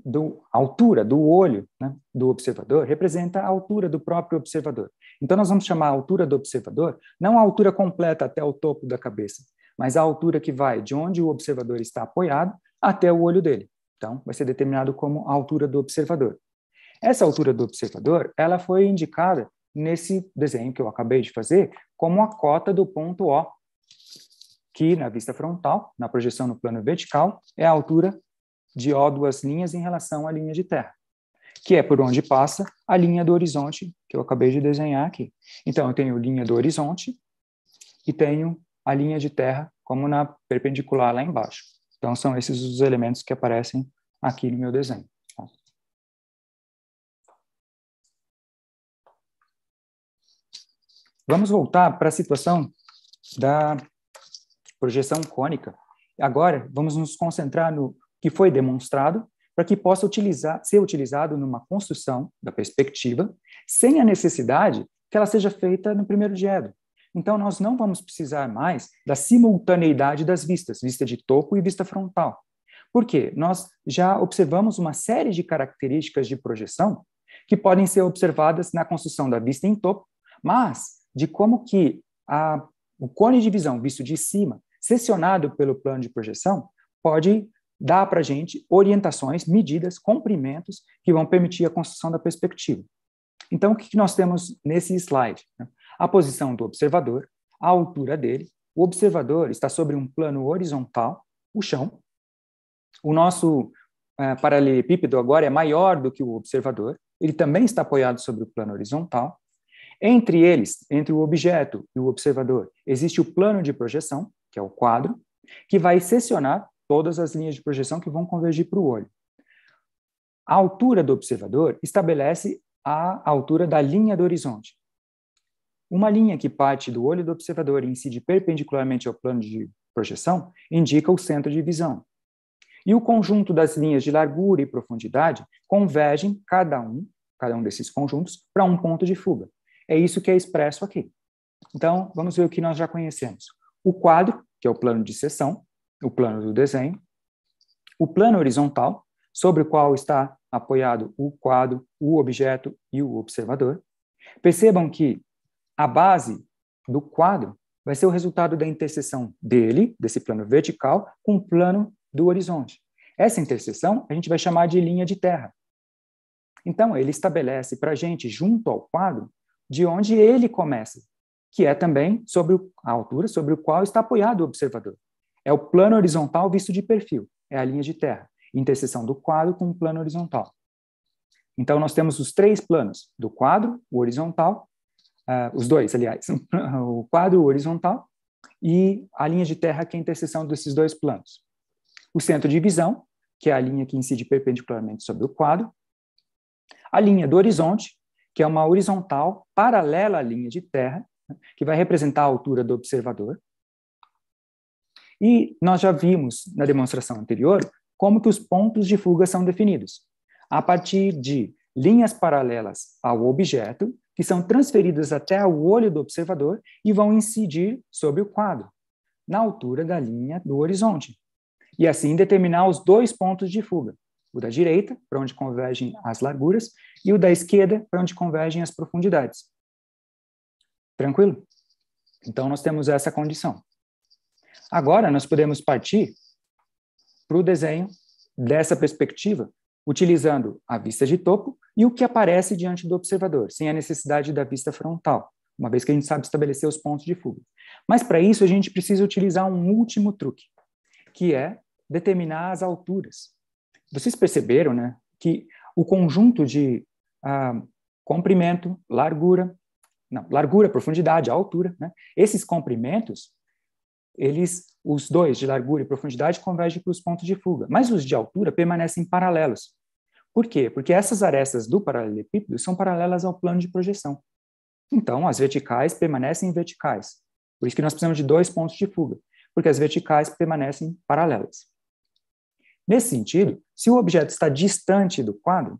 do a altura do olho né, do observador representa a altura do próprio observador. Então nós vamos chamar a altura do observador não a altura completa até o topo da cabeça, mas a altura que vai de onde o observador está apoiado até o olho dele. Então vai ser determinado como a altura do observador. Essa altura do observador, ela foi indicada nesse desenho que eu acabei de fazer, como a cota do ponto O, que na vista frontal, na projeção no plano vertical, é a altura de O duas linhas em relação à linha de terra, que é por onde passa a linha do horizonte que eu acabei de desenhar aqui. Então, eu tenho linha do horizonte e tenho a linha de terra como na perpendicular lá embaixo. Então, são esses os elementos que aparecem aqui no meu desenho. Vamos voltar para a situação da projeção cônica. Agora, vamos nos concentrar no que foi demonstrado para que possa utilizar, ser utilizado numa construção da perspectiva, sem a necessidade que ela seja feita no primeiro diedo. Então, nós não vamos precisar mais da simultaneidade das vistas, vista de topo e vista frontal. Por quê? Nós já observamos uma série de características de projeção que podem ser observadas na construção da vista em topo, mas de como que a, o cone de visão visto de cima, seccionado pelo plano de projeção, pode dar para a gente orientações, medidas, comprimentos que vão permitir a construção da perspectiva. Então, o que nós temos nesse slide? Né? A posição do observador, a altura dele, o observador está sobre um plano horizontal, o chão. O nosso é, paralelepípedo agora é maior do que o observador, ele também está apoiado sobre o plano horizontal. Entre eles, entre o objeto e o observador, existe o plano de projeção, que é o quadro, que vai secionar todas as linhas de projeção que vão convergir para o olho. A altura do observador estabelece a altura da linha do horizonte. Uma linha que parte do olho do observador e incide perpendicularmente ao plano de projeção indica o centro de visão. E o conjunto das linhas de largura e profundidade convergem cada um, cada um desses conjuntos, para um ponto de fuga. É isso que é expresso aqui. Então, vamos ver o que nós já conhecemos. O quadro, que é o plano de seção, o plano do desenho, o plano horizontal, sobre o qual está apoiado o quadro, o objeto e o observador. Percebam que a base do quadro vai ser o resultado da interseção dele, desse plano vertical, com o plano do horizonte. Essa interseção a gente vai chamar de linha de terra. Então, ele estabelece para a gente, junto ao quadro, de onde ele começa, que é também sobre a altura sobre o qual está apoiado o observador. É o plano horizontal visto de perfil, é a linha de terra, interseção do quadro com o plano horizontal. Então, nós temos os três planos, do quadro, o horizontal, uh, os dois, aliás, o quadro, o horizontal, e a linha de terra, que é a interseção desses dois planos. O centro de visão, que é a linha que incide perpendicularmente sobre o quadro, a linha do horizonte, que é uma horizontal paralela à linha de terra, que vai representar a altura do observador. E nós já vimos na demonstração anterior como que os pontos de fuga são definidos, a partir de linhas paralelas ao objeto, que são transferidas até o olho do observador e vão incidir sobre o quadro, na altura da linha do horizonte, e assim determinar os dois pontos de fuga, o da direita, para onde convergem as larguras, e o da esquerda, para onde convergem as profundidades. Tranquilo? Então, nós temos essa condição. Agora, nós podemos partir para o desenho dessa perspectiva, utilizando a vista de topo e o que aparece diante do observador, sem a necessidade da vista frontal, uma vez que a gente sabe estabelecer os pontos de fuga. Mas, para isso, a gente precisa utilizar um último truque, que é determinar as alturas vocês perceberam né, que o conjunto de ah, comprimento, largura, não, largura, profundidade, altura, né, esses comprimentos, eles, os dois, de largura e profundidade, convergem para os pontos de fuga, mas os de altura permanecem paralelos. Por quê? Porque essas arestas do paralelepípedo são paralelas ao plano de projeção. Então, as verticais permanecem verticais. Por isso que nós precisamos de dois pontos de fuga, porque as verticais permanecem paralelas. Nesse sentido, se o objeto está distante do quadro,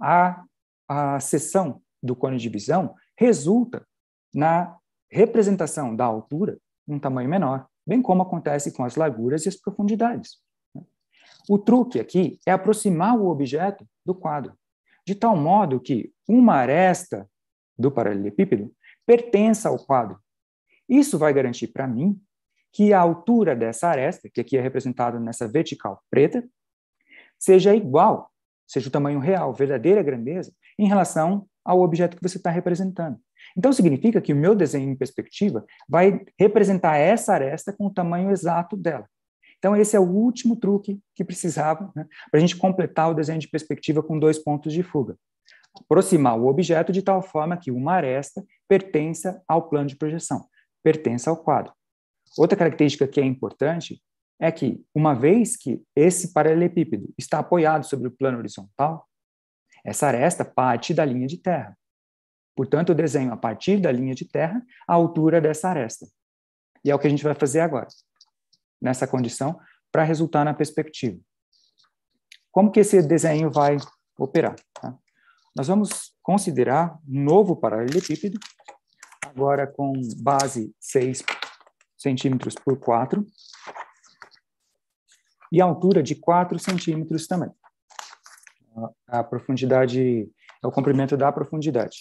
a, a seção do cone de visão resulta na representação da altura num tamanho menor, bem como acontece com as larguras e as profundidades. O truque aqui é aproximar o objeto do quadro, de tal modo que uma aresta do paralelepípedo pertença ao quadro. Isso vai garantir para mim que a altura dessa aresta, que aqui é representada nessa vertical preta, seja igual, seja o tamanho real, verdadeira grandeza, em relação ao objeto que você está representando. Então, significa que o meu desenho em perspectiva vai representar essa aresta com o tamanho exato dela. Então, esse é o último truque que precisava né, para a gente completar o desenho de perspectiva com dois pontos de fuga. Aproximar o objeto de tal forma que uma aresta pertença ao plano de projeção, pertença ao quadro. Outra característica que é importante é que, uma vez que esse paralelepípedo está apoiado sobre o plano horizontal, essa aresta parte da linha de terra. Portanto, eu desenho a partir da linha de terra a altura dessa aresta. E é o que a gente vai fazer agora, nessa condição, para resultar na perspectiva. Como que esse desenho vai operar? Tá? Nós vamos considerar um novo paralelepípedo, agora com base 6 centímetros por 4 e a altura de 4 centímetros também. A profundidade é o comprimento da profundidade.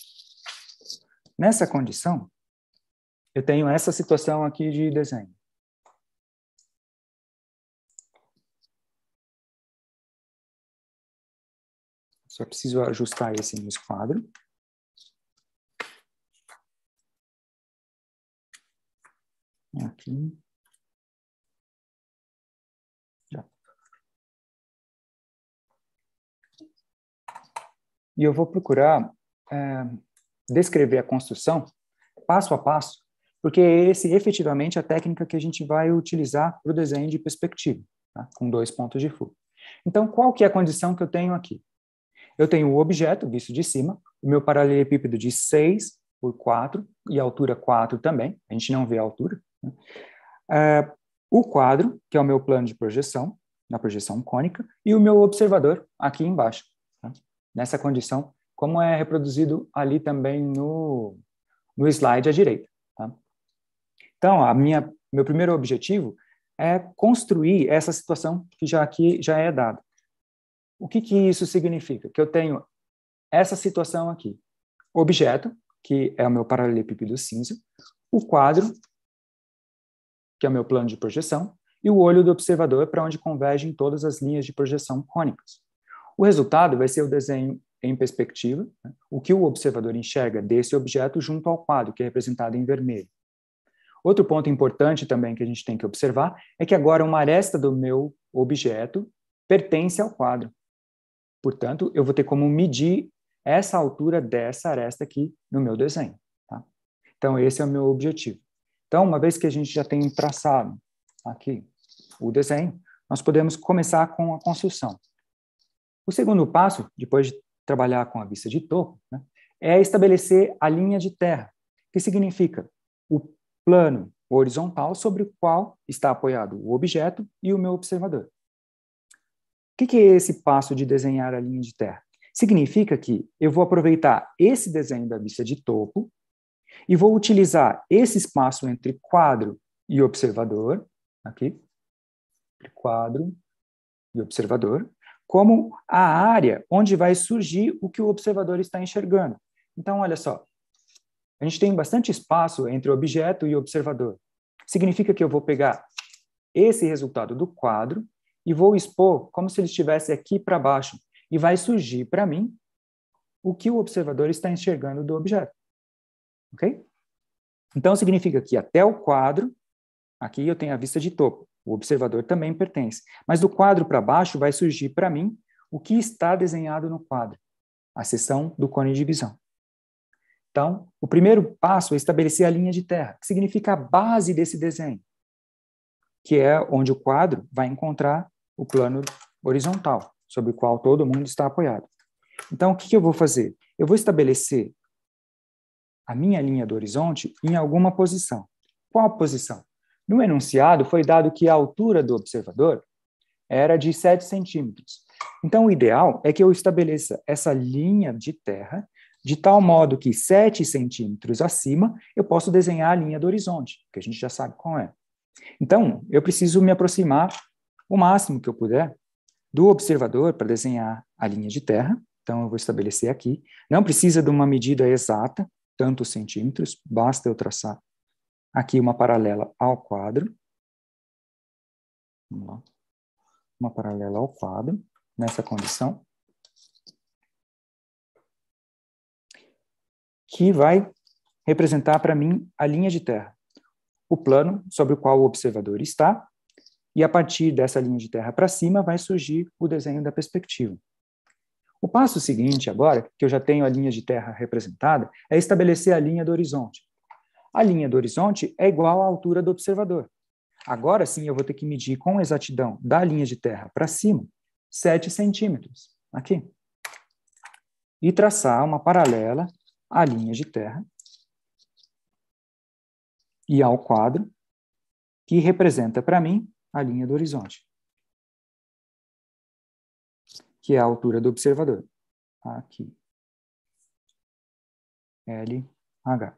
Nessa condição, eu tenho essa situação aqui de desenho. Só preciso ajustar esse nesse esquadro. Aqui. Já. E eu vou procurar é, descrever a construção passo a passo, porque é esse efetivamente é a técnica que a gente vai utilizar para o desenho de perspectiva, tá? com dois pontos de fuga. Então, qual que é a condição que eu tenho aqui? Eu tenho o objeto, visto de cima, o meu paralelepípedo de 6 por 4 e altura 4 também, a gente não vê a altura, Uh, o quadro, que é o meu plano de projeção, na projeção cônica, e o meu observador aqui embaixo. Tá? Nessa condição, como é reproduzido ali também no, no slide à direita. Tá? Então, a minha, meu primeiro objetivo é construir essa situação que já aqui já é dada. O que, que isso significa? Que eu tenho essa situação aqui, objeto, que é o meu paralelepípedo cinza, o quadro, que é o meu plano de projeção, e o olho do observador, é para onde convergem todas as linhas de projeção cônicas. O resultado vai ser o desenho em perspectiva, né? o que o observador enxerga desse objeto junto ao quadro, que é representado em vermelho. Outro ponto importante também que a gente tem que observar é que agora uma aresta do meu objeto pertence ao quadro. Portanto, eu vou ter como medir essa altura dessa aresta aqui no meu desenho. Tá? Então, esse é o meu objetivo. Então, uma vez que a gente já tem traçado aqui o desenho, nós podemos começar com a construção. O segundo passo, depois de trabalhar com a vista de topo, né, é estabelecer a linha de terra, que significa o plano horizontal sobre o qual está apoiado o objeto e o meu observador. O que é esse passo de desenhar a linha de terra? Significa que eu vou aproveitar esse desenho da vista de topo e vou utilizar esse espaço entre quadro e observador, aqui, entre quadro e observador, como a área onde vai surgir o que o observador está enxergando. Então, olha só, a gente tem bastante espaço entre objeto e observador. Significa que eu vou pegar esse resultado do quadro e vou expor como se ele estivesse aqui para baixo, e vai surgir para mim o que o observador está enxergando do objeto. Ok? Então, significa que até o quadro, aqui eu tenho a vista de topo, o observador também pertence. Mas do quadro para baixo vai surgir para mim o que está desenhado no quadro, a seção do cone de visão. Então, o primeiro passo é estabelecer a linha de terra, que significa a base desse desenho, que é onde o quadro vai encontrar o plano horizontal, sobre o qual todo mundo está apoiado. Então, o que eu vou fazer? Eu vou estabelecer a minha linha do horizonte em alguma posição. Qual a posição? No enunciado foi dado que a altura do observador era de 7 centímetros. Então, o ideal é que eu estabeleça essa linha de terra de tal modo que 7 centímetros acima eu posso desenhar a linha do horizonte, que a gente já sabe qual é. Então, eu preciso me aproximar o máximo que eu puder do observador para desenhar a linha de terra. Então, eu vou estabelecer aqui. Não precisa de uma medida exata, tantos centímetros, basta eu traçar aqui uma paralela ao quadro. Uma paralela ao quadro, nessa condição. Que vai representar para mim a linha de terra, o plano sobre o qual o observador está, e a partir dessa linha de terra para cima vai surgir o desenho da perspectiva. O passo seguinte, agora, que eu já tenho a linha de terra representada, é estabelecer a linha do horizonte. A linha do horizonte é igual à altura do observador. Agora sim eu vou ter que medir com exatidão da linha de terra para cima 7 centímetros, aqui. E traçar uma paralela à linha de terra e ao quadro, que representa para mim a linha do horizonte que é a altura do observador. Aqui. LH.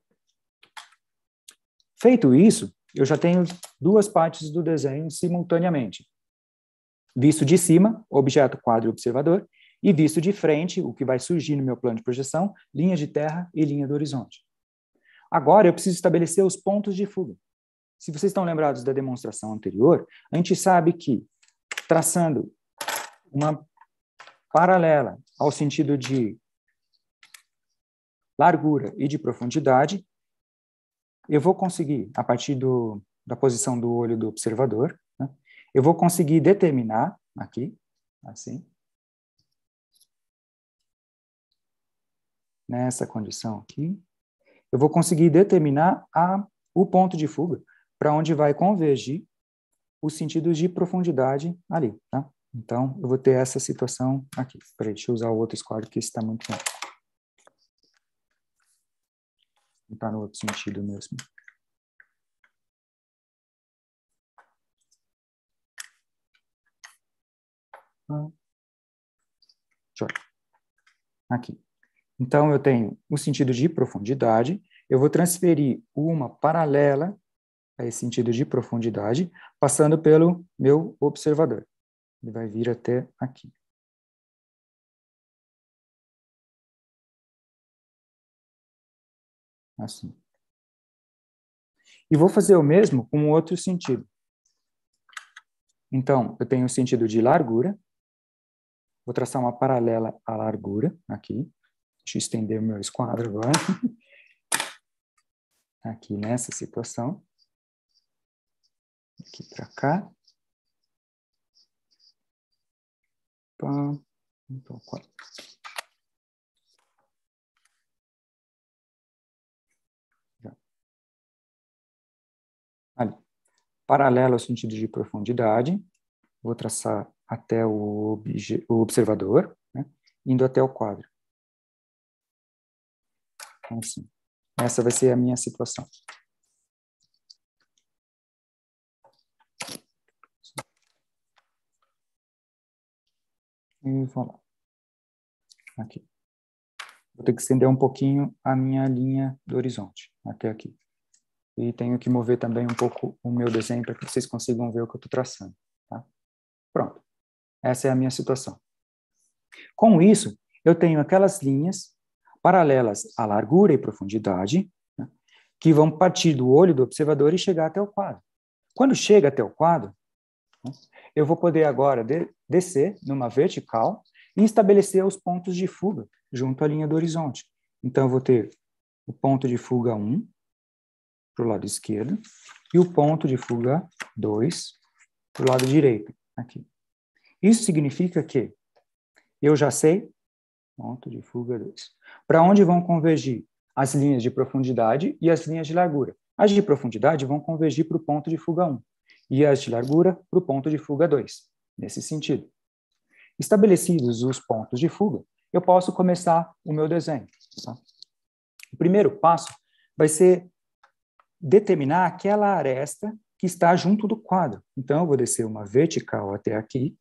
Feito isso, eu já tenho duas partes do desenho simultaneamente. Visto de cima, objeto quadro observador, e visto de frente, o que vai surgir no meu plano de projeção, linha de terra e linha do horizonte. Agora eu preciso estabelecer os pontos de fuga. Se vocês estão lembrados da demonstração anterior, a gente sabe que traçando uma paralela ao sentido de largura e de profundidade, eu vou conseguir, a partir do, da posição do olho do observador, né, eu vou conseguir determinar aqui, assim, nessa condição aqui, eu vou conseguir determinar a, o ponto de fuga para onde vai convergir os sentidos de profundidade ali. Tá? Então, eu vou ter essa situação aqui. Peraí, deixa eu usar o outro esquadro que esse está muito bom. Não está no outro sentido mesmo. Aqui. Então, eu tenho o sentido de profundidade. Eu vou transferir uma paralela a esse sentido de profundidade, passando pelo meu observador. Ele vai vir até aqui. Assim. E vou fazer o mesmo com outro sentido. Então, eu tenho o sentido de largura. Vou traçar uma paralela à largura aqui. Deixa eu estender o meu esquadro agora. Aqui nessa situação. Aqui para cá. Opa. Então, quatro. Já. Ali. Paralelo ao sentido de profundidade, vou traçar até o, o observador, né? indo até o quadro. Então, assim, essa vai ser a minha situação. E vou lá. Aqui. Vou ter que estender um pouquinho a minha linha do horizonte, até aqui. E tenho que mover também um pouco o meu desenho para que vocês consigam ver o que eu estou traçando. Tá? Pronto. Essa é a minha situação. Com isso, eu tenho aquelas linhas paralelas à largura e profundidade, né, que vão partir do olho do observador e chegar até o quadro. Quando chega até o quadro, né, eu vou poder agora de, descer numa vertical e estabelecer os pontos de fuga junto à linha do horizonte. Então, eu vou ter o ponto de fuga 1 para o lado esquerdo e o ponto de fuga 2 para o lado direito, aqui. Isso significa que eu já sei, ponto de fuga 2, para onde vão convergir as linhas de profundidade e as linhas de largura. As de profundidade vão convergir para o ponto de fuga 1 e as de largura para o ponto de fuga 2 nesse sentido. Estabelecidos os pontos de fuga, eu posso começar o meu desenho. Tá? O primeiro passo vai ser determinar aquela aresta que está junto do quadro. Então, eu vou descer uma vertical até aqui,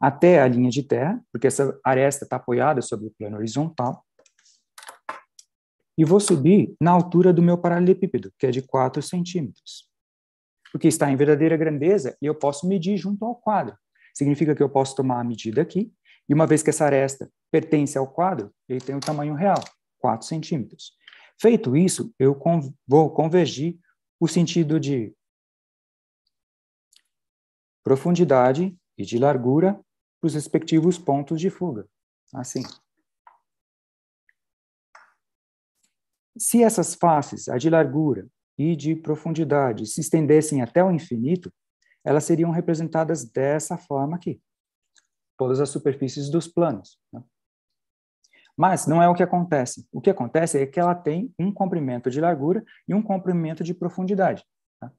até a linha de terra, porque essa aresta está apoiada sobre o plano horizontal, e vou subir na altura do meu paralelepípedo, que é de 4 centímetros porque está em verdadeira grandeza e eu posso medir junto ao quadro. Significa que eu posso tomar a medida aqui, e uma vez que essa aresta pertence ao quadro, ele tem o tamanho real, 4 centímetros. Feito isso, eu con vou convergir o sentido de profundidade e de largura para os respectivos pontos de fuga. Assim. Se essas faces, a de largura e de profundidade se estendessem até o infinito, elas seriam representadas dessa forma aqui. Todas as superfícies dos planos. Né? Mas não é o que acontece. O que acontece é que ela tem um comprimento de largura e um comprimento de profundidade. Né?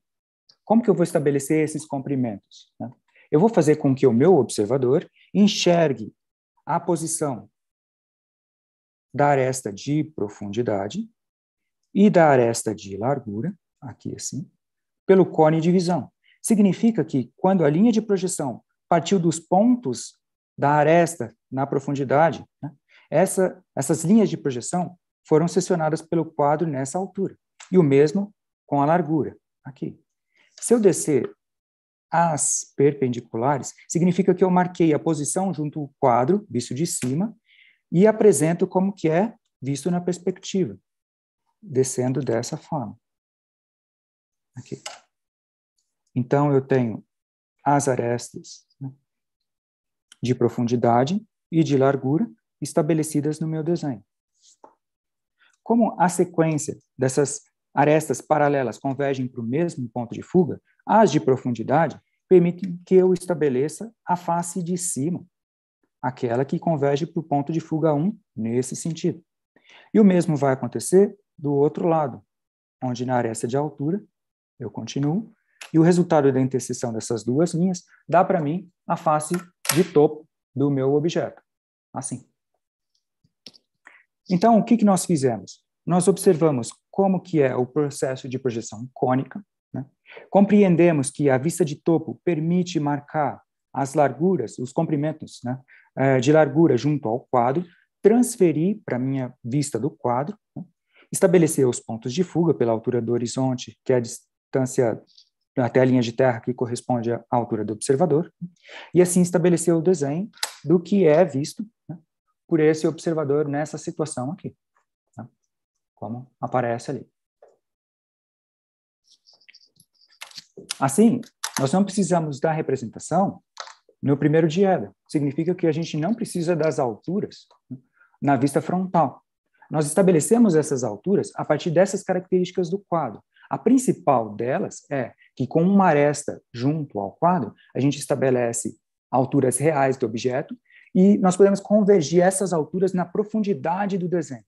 Como que eu vou estabelecer esses comprimentos? Né? Eu vou fazer com que o meu observador enxergue a posição da aresta de profundidade e da aresta de largura, aqui assim, pelo cone de visão. Significa que quando a linha de projeção partiu dos pontos da aresta na profundidade, né, essa, essas linhas de projeção foram seccionadas pelo quadro nessa altura. E o mesmo com a largura, aqui. Se eu descer as perpendiculares, significa que eu marquei a posição junto ao quadro, visto de cima, e apresento como que é visto na perspectiva descendo dessa forma. Aqui. Então, eu tenho as arestas né, de profundidade e de largura estabelecidas no meu desenho. Como a sequência dessas arestas paralelas convergem para o mesmo ponto de fuga, as de profundidade permitem que eu estabeleça a face de cima, aquela que converge para o ponto de fuga 1 nesse sentido. E o mesmo vai acontecer do outro lado, onde na aresta é de altura eu continuo, e o resultado da interseção dessas duas linhas dá para mim a face de topo do meu objeto, assim. Então, o que, que nós fizemos? Nós observamos como que é o processo de projeção cônica, né? compreendemos que a vista de topo permite marcar as larguras, os comprimentos né? Eh, de largura junto ao quadro, transferir para minha vista do quadro Estabelecer os pontos de fuga pela altura do horizonte, que é a distância até a linha de terra que corresponde à altura do observador, e assim estabelecer o desenho do que é visto né, por esse observador nessa situação aqui, né, como aparece ali. Assim, nós não precisamos da representação no primeiro dieda. Significa que a gente não precisa das alturas né, na vista frontal. Nós estabelecemos essas alturas a partir dessas características do quadro. A principal delas é que, com uma aresta junto ao quadro, a gente estabelece alturas reais do objeto e nós podemos convergir essas alturas na profundidade do desenho.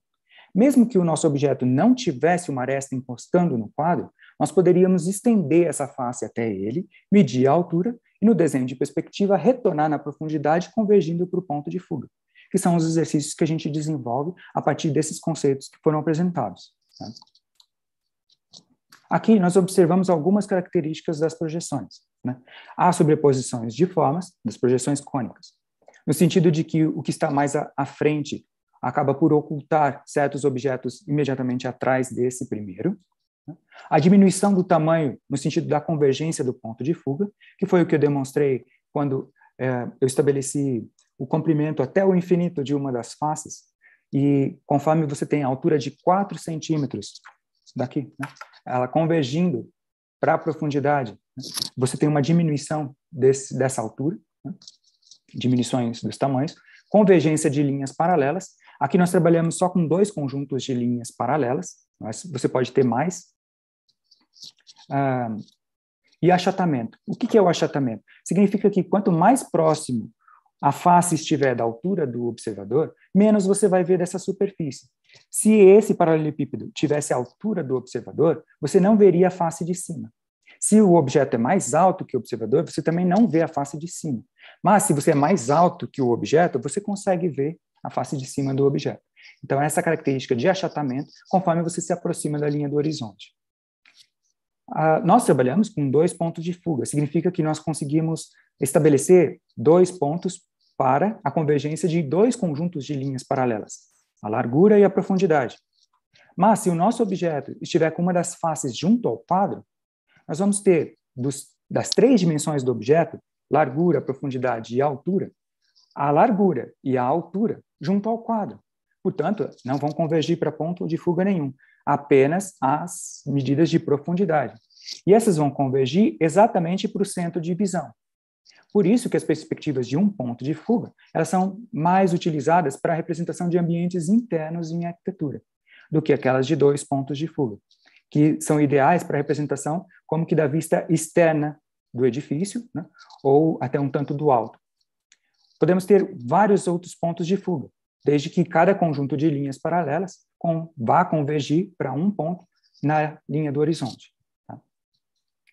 Mesmo que o nosso objeto não tivesse uma aresta encostando no quadro, nós poderíamos estender essa face até ele, medir a altura e, no desenho de perspectiva, retornar na profundidade, convergindo para o ponto de fuga que são os exercícios que a gente desenvolve a partir desses conceitos que foram apresentados. Tá? Aqui nós observamos algumas características das projeções. Né? Há sobreposições de formas das projeções cônicas, no sentido de que o que está mais à frente acaba por ocultar certos objetos imediatamente atrás desse primeiro. Né? A diminuição do tamanho no sentido da convergência do ponto de fuga, que foi o que eu demonstrei quando eh, eu estabeleci o comprimento até o infinito de uma das faces, e conforme você tem a altura de 4 centímetros daqui, né, ela convergindo para a profundidade, né, você tem uma diminuição desse, dessa altura, né, diminuições dos tamanhos, convergência de linhas paralelas. Aqui nós trabalhamos só com dois conjuntos de linhas paralelas, mas você pode ter mais. Ah, e achatamento. O que, que é o achatamento? Significa que quanto mais próximo a face estiver da altura do observador, menos você vai ver dessa superfície. Se esse paralelepípedo tivesse a altura do observador, você não veria a face de cima. Se o objeto é mais alto que o observador, você também não vê a face de cima. Mas se você é mais alto que o objeto, você consegue ver a face de cima do objeto. Então, essa característica de achatamento conforme você se aproxima da linha do horizonte. Uh, nós trabalhamos com dois pontos de fuga, significa que nós conseguimos estabelecer dois pontos para a convergência de dois conjuntos de linhas paralelas, a largura e a profundidade. Mas se o nosso objeto estiver com uma das faces junto ao quadro, nós vamos ter dos, das três dimensões do objeto, largura, profundidade e altura, a largura e a altura junto ao quadro. Portanto, não vão convergir para ponto de fuga nenhum, apenas as medidas de profundidade. E essas vão convergir exatamente para o centro de visão, por isso que as perspectivas de um ponto de fuga, elas são mais utilizadas para a representação de ambientes internos em arquitetura do que aquelas de dois pontos de fuga, que são ideais para a representação como que da vista externa do edifício, né, ou até um tanto do alto. Podemos ter vários outros pontos de fuga, desde que cada conjunto de linhas paralelas com, vá convergir para um ponto na linha do horizonte. Tá?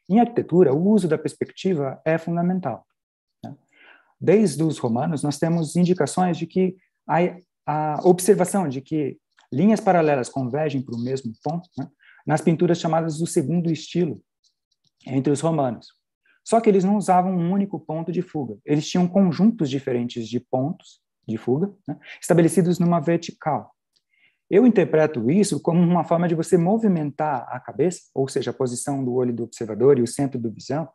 Em arquitetura, o uso da perspectiva é fundamental desde os romanos, nós temos indicações de que a, a observação de que linhas paralelas convergem para o mesmo ponto né, nas pinturas chamadas do segundo estilo entre os romanos. Só que eles não usavam um único ponto de fuga. Eles tinham conjuntos diferentes de pontos de fuga né, estabelecidos numa vertical. Eu interpreto isso como uma forma de você movimentar a cabeça, ou seja, a posição do olho do observador e o centro do visão,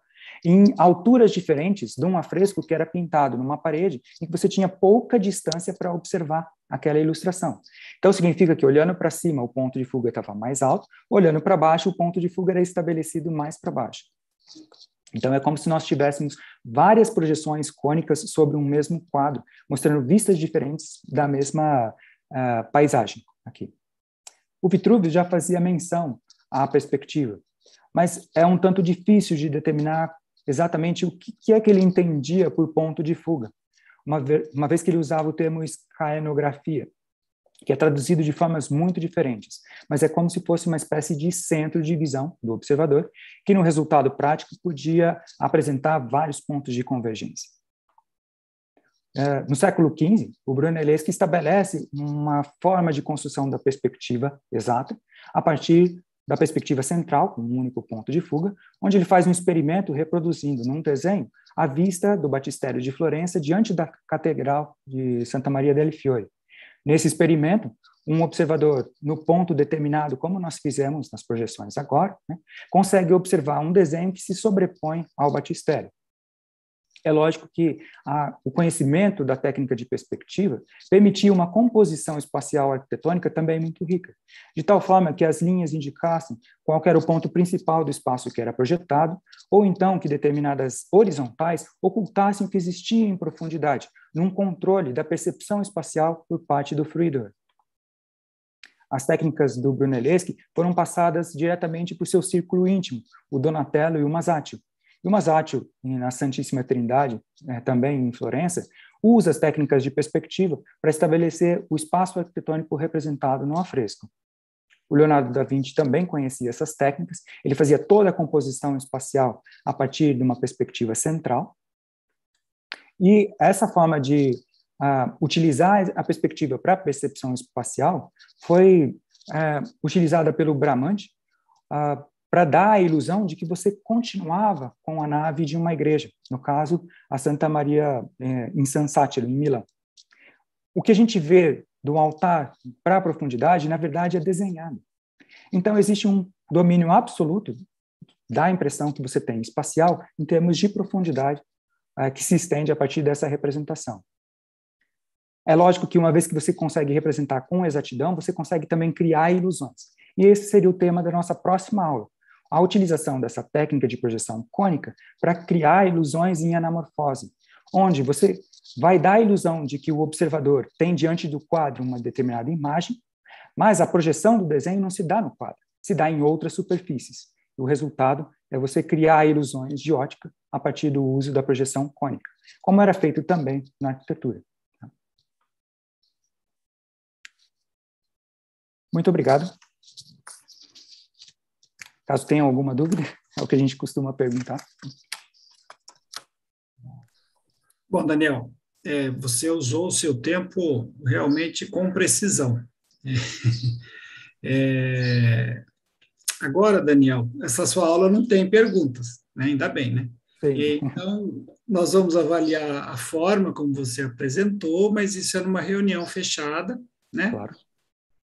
em alturas diferentes de um afresco que era pintado numa parede e que você tinha pouca distância para observar aquela ilustração. Então significa que olhando para cima o ponto de fuga estava mais alto, olhando para baixo o ponto de fuga era estabelecido mais para baixo. Então é como se nós tivéssemos várias projeções cônicas sobre um mesmo quadro, mostrando vistas diferentes da mesma uh, paisagem aqui. O Vitrúvio já fazia menção à perspectiva, mas é um tanto difícil de determinar exatamente o que é que ele entendia por ponto de fuga, uma vez que ele usava o termo escaenografia, que é traduzido de formas muito diferentes, mas é como se fosse uma espécie de centro de visão do observador, que no resultado prático podia apresentar vários pontos de convergência. É, no século XV, o Brunelleschi estabelece uma forma de construção da perspectiva exata a partir da perspectiva central, com um único ponto de fuga, onde ele faz um experimento reproduzindo num desenho a vista do batistério de Florença diante da Catedral de Santa Maria delle Fiore. Nesse experimento, um observador no ponto determinado, como nós fizemos nas projeções agora, né, consegue observar um desenho que se sobrepõe ao batistério. É lógico que a, o conhecimento da técnica de perspectiva permitia uma composição espacial arquitetônica também é muito rica, de tal forma que as linhas indicassem qual era o ponto principal do espaço que era projetado, ou então que determinadas horizontais ocultassem o que existia em profundidade, num controle da percepção espacial por parte do fruidor. As técnicas do Brunelleschi foram passadas diretamente para o seu círculo íntimo, o Donatello e o Masaccio, e o Masaccio, na Santíssima Trindade, eh, também em Florença, usa as técnicas de perspectiva para estabelecer o espaço arquitetônico representado no afresco. O Leonardo da Vinci também conhecia essas técnicas, ele fazia toda a composição espacial a partir de uma perspectiva central. E essa forma de uh, utilizar a perspectiva para a percepção espacial foi uh, utilizada pelo Bramante uh, para dar a ilusão de que você continuava com a nave de uma igreja, no caso, a Santa Maria é, eh, in San Sátiro, em Milão. O que a gente vê do altar para a profundidade, na verdade, é desenhado. Então, existe um domínio absoluto da impressão que você tem espacial em termos de profundidade eh, que se estende a partir dessa representação. É lógico que uma vez que você consegue representar com exatidão, você consegue também criar ilusões. E esse seria o tema da nossa próxima aula, a utilização dessa técnica de projeção cônica para criar ilusões em anamorfose, onde você vai dar a ilusão de que o observador tem diante do quadro uma determinada imagem, mas a projeção do desenho não se dá no quadro, se dá em outras superfícies. E o resultado é você criar ilusões de ótica a partir do uso da projeção cônica, como era feito também na arquitetura. Muito obrigado. Caso tenha alguma dúvida, é o que a gente costuma perguntar. Bom, Daniel, é, você usou o seu tempo realmente com precisão. É, agora, Daniel, essa sua aula não tem perguntas, né? ainda bem, né? Então, nós vamos avaliar a forma como você apresentou, mas isso é numa reunião fechada, né? Claro.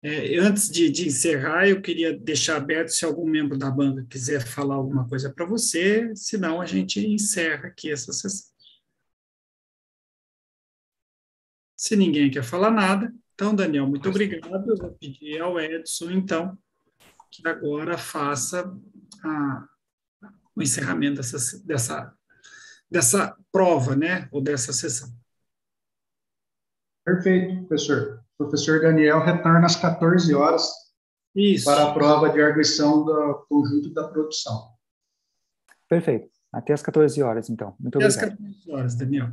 É, antes de, de, encerrar, eu queria deixar aberto se algum membro da banda quiser falar alguma coisa para você, senão a gente encerra aqui essa sessão. Se ninguém quer falar nada, então, Daniel, muito obrigado. Eu vou pedir ao Edson, então, que agora faça a, o encerramento dessa, dessa, dessa prova, né, ou dessa sessão. Perfeito, professor. O professor Daniel retorna às 14 horas Isso. para a prova de arguição do conjunto da produção. Perfeito. Até às 14 horas, então. Muito Até obrigado. Até às 14 horas, Daniel.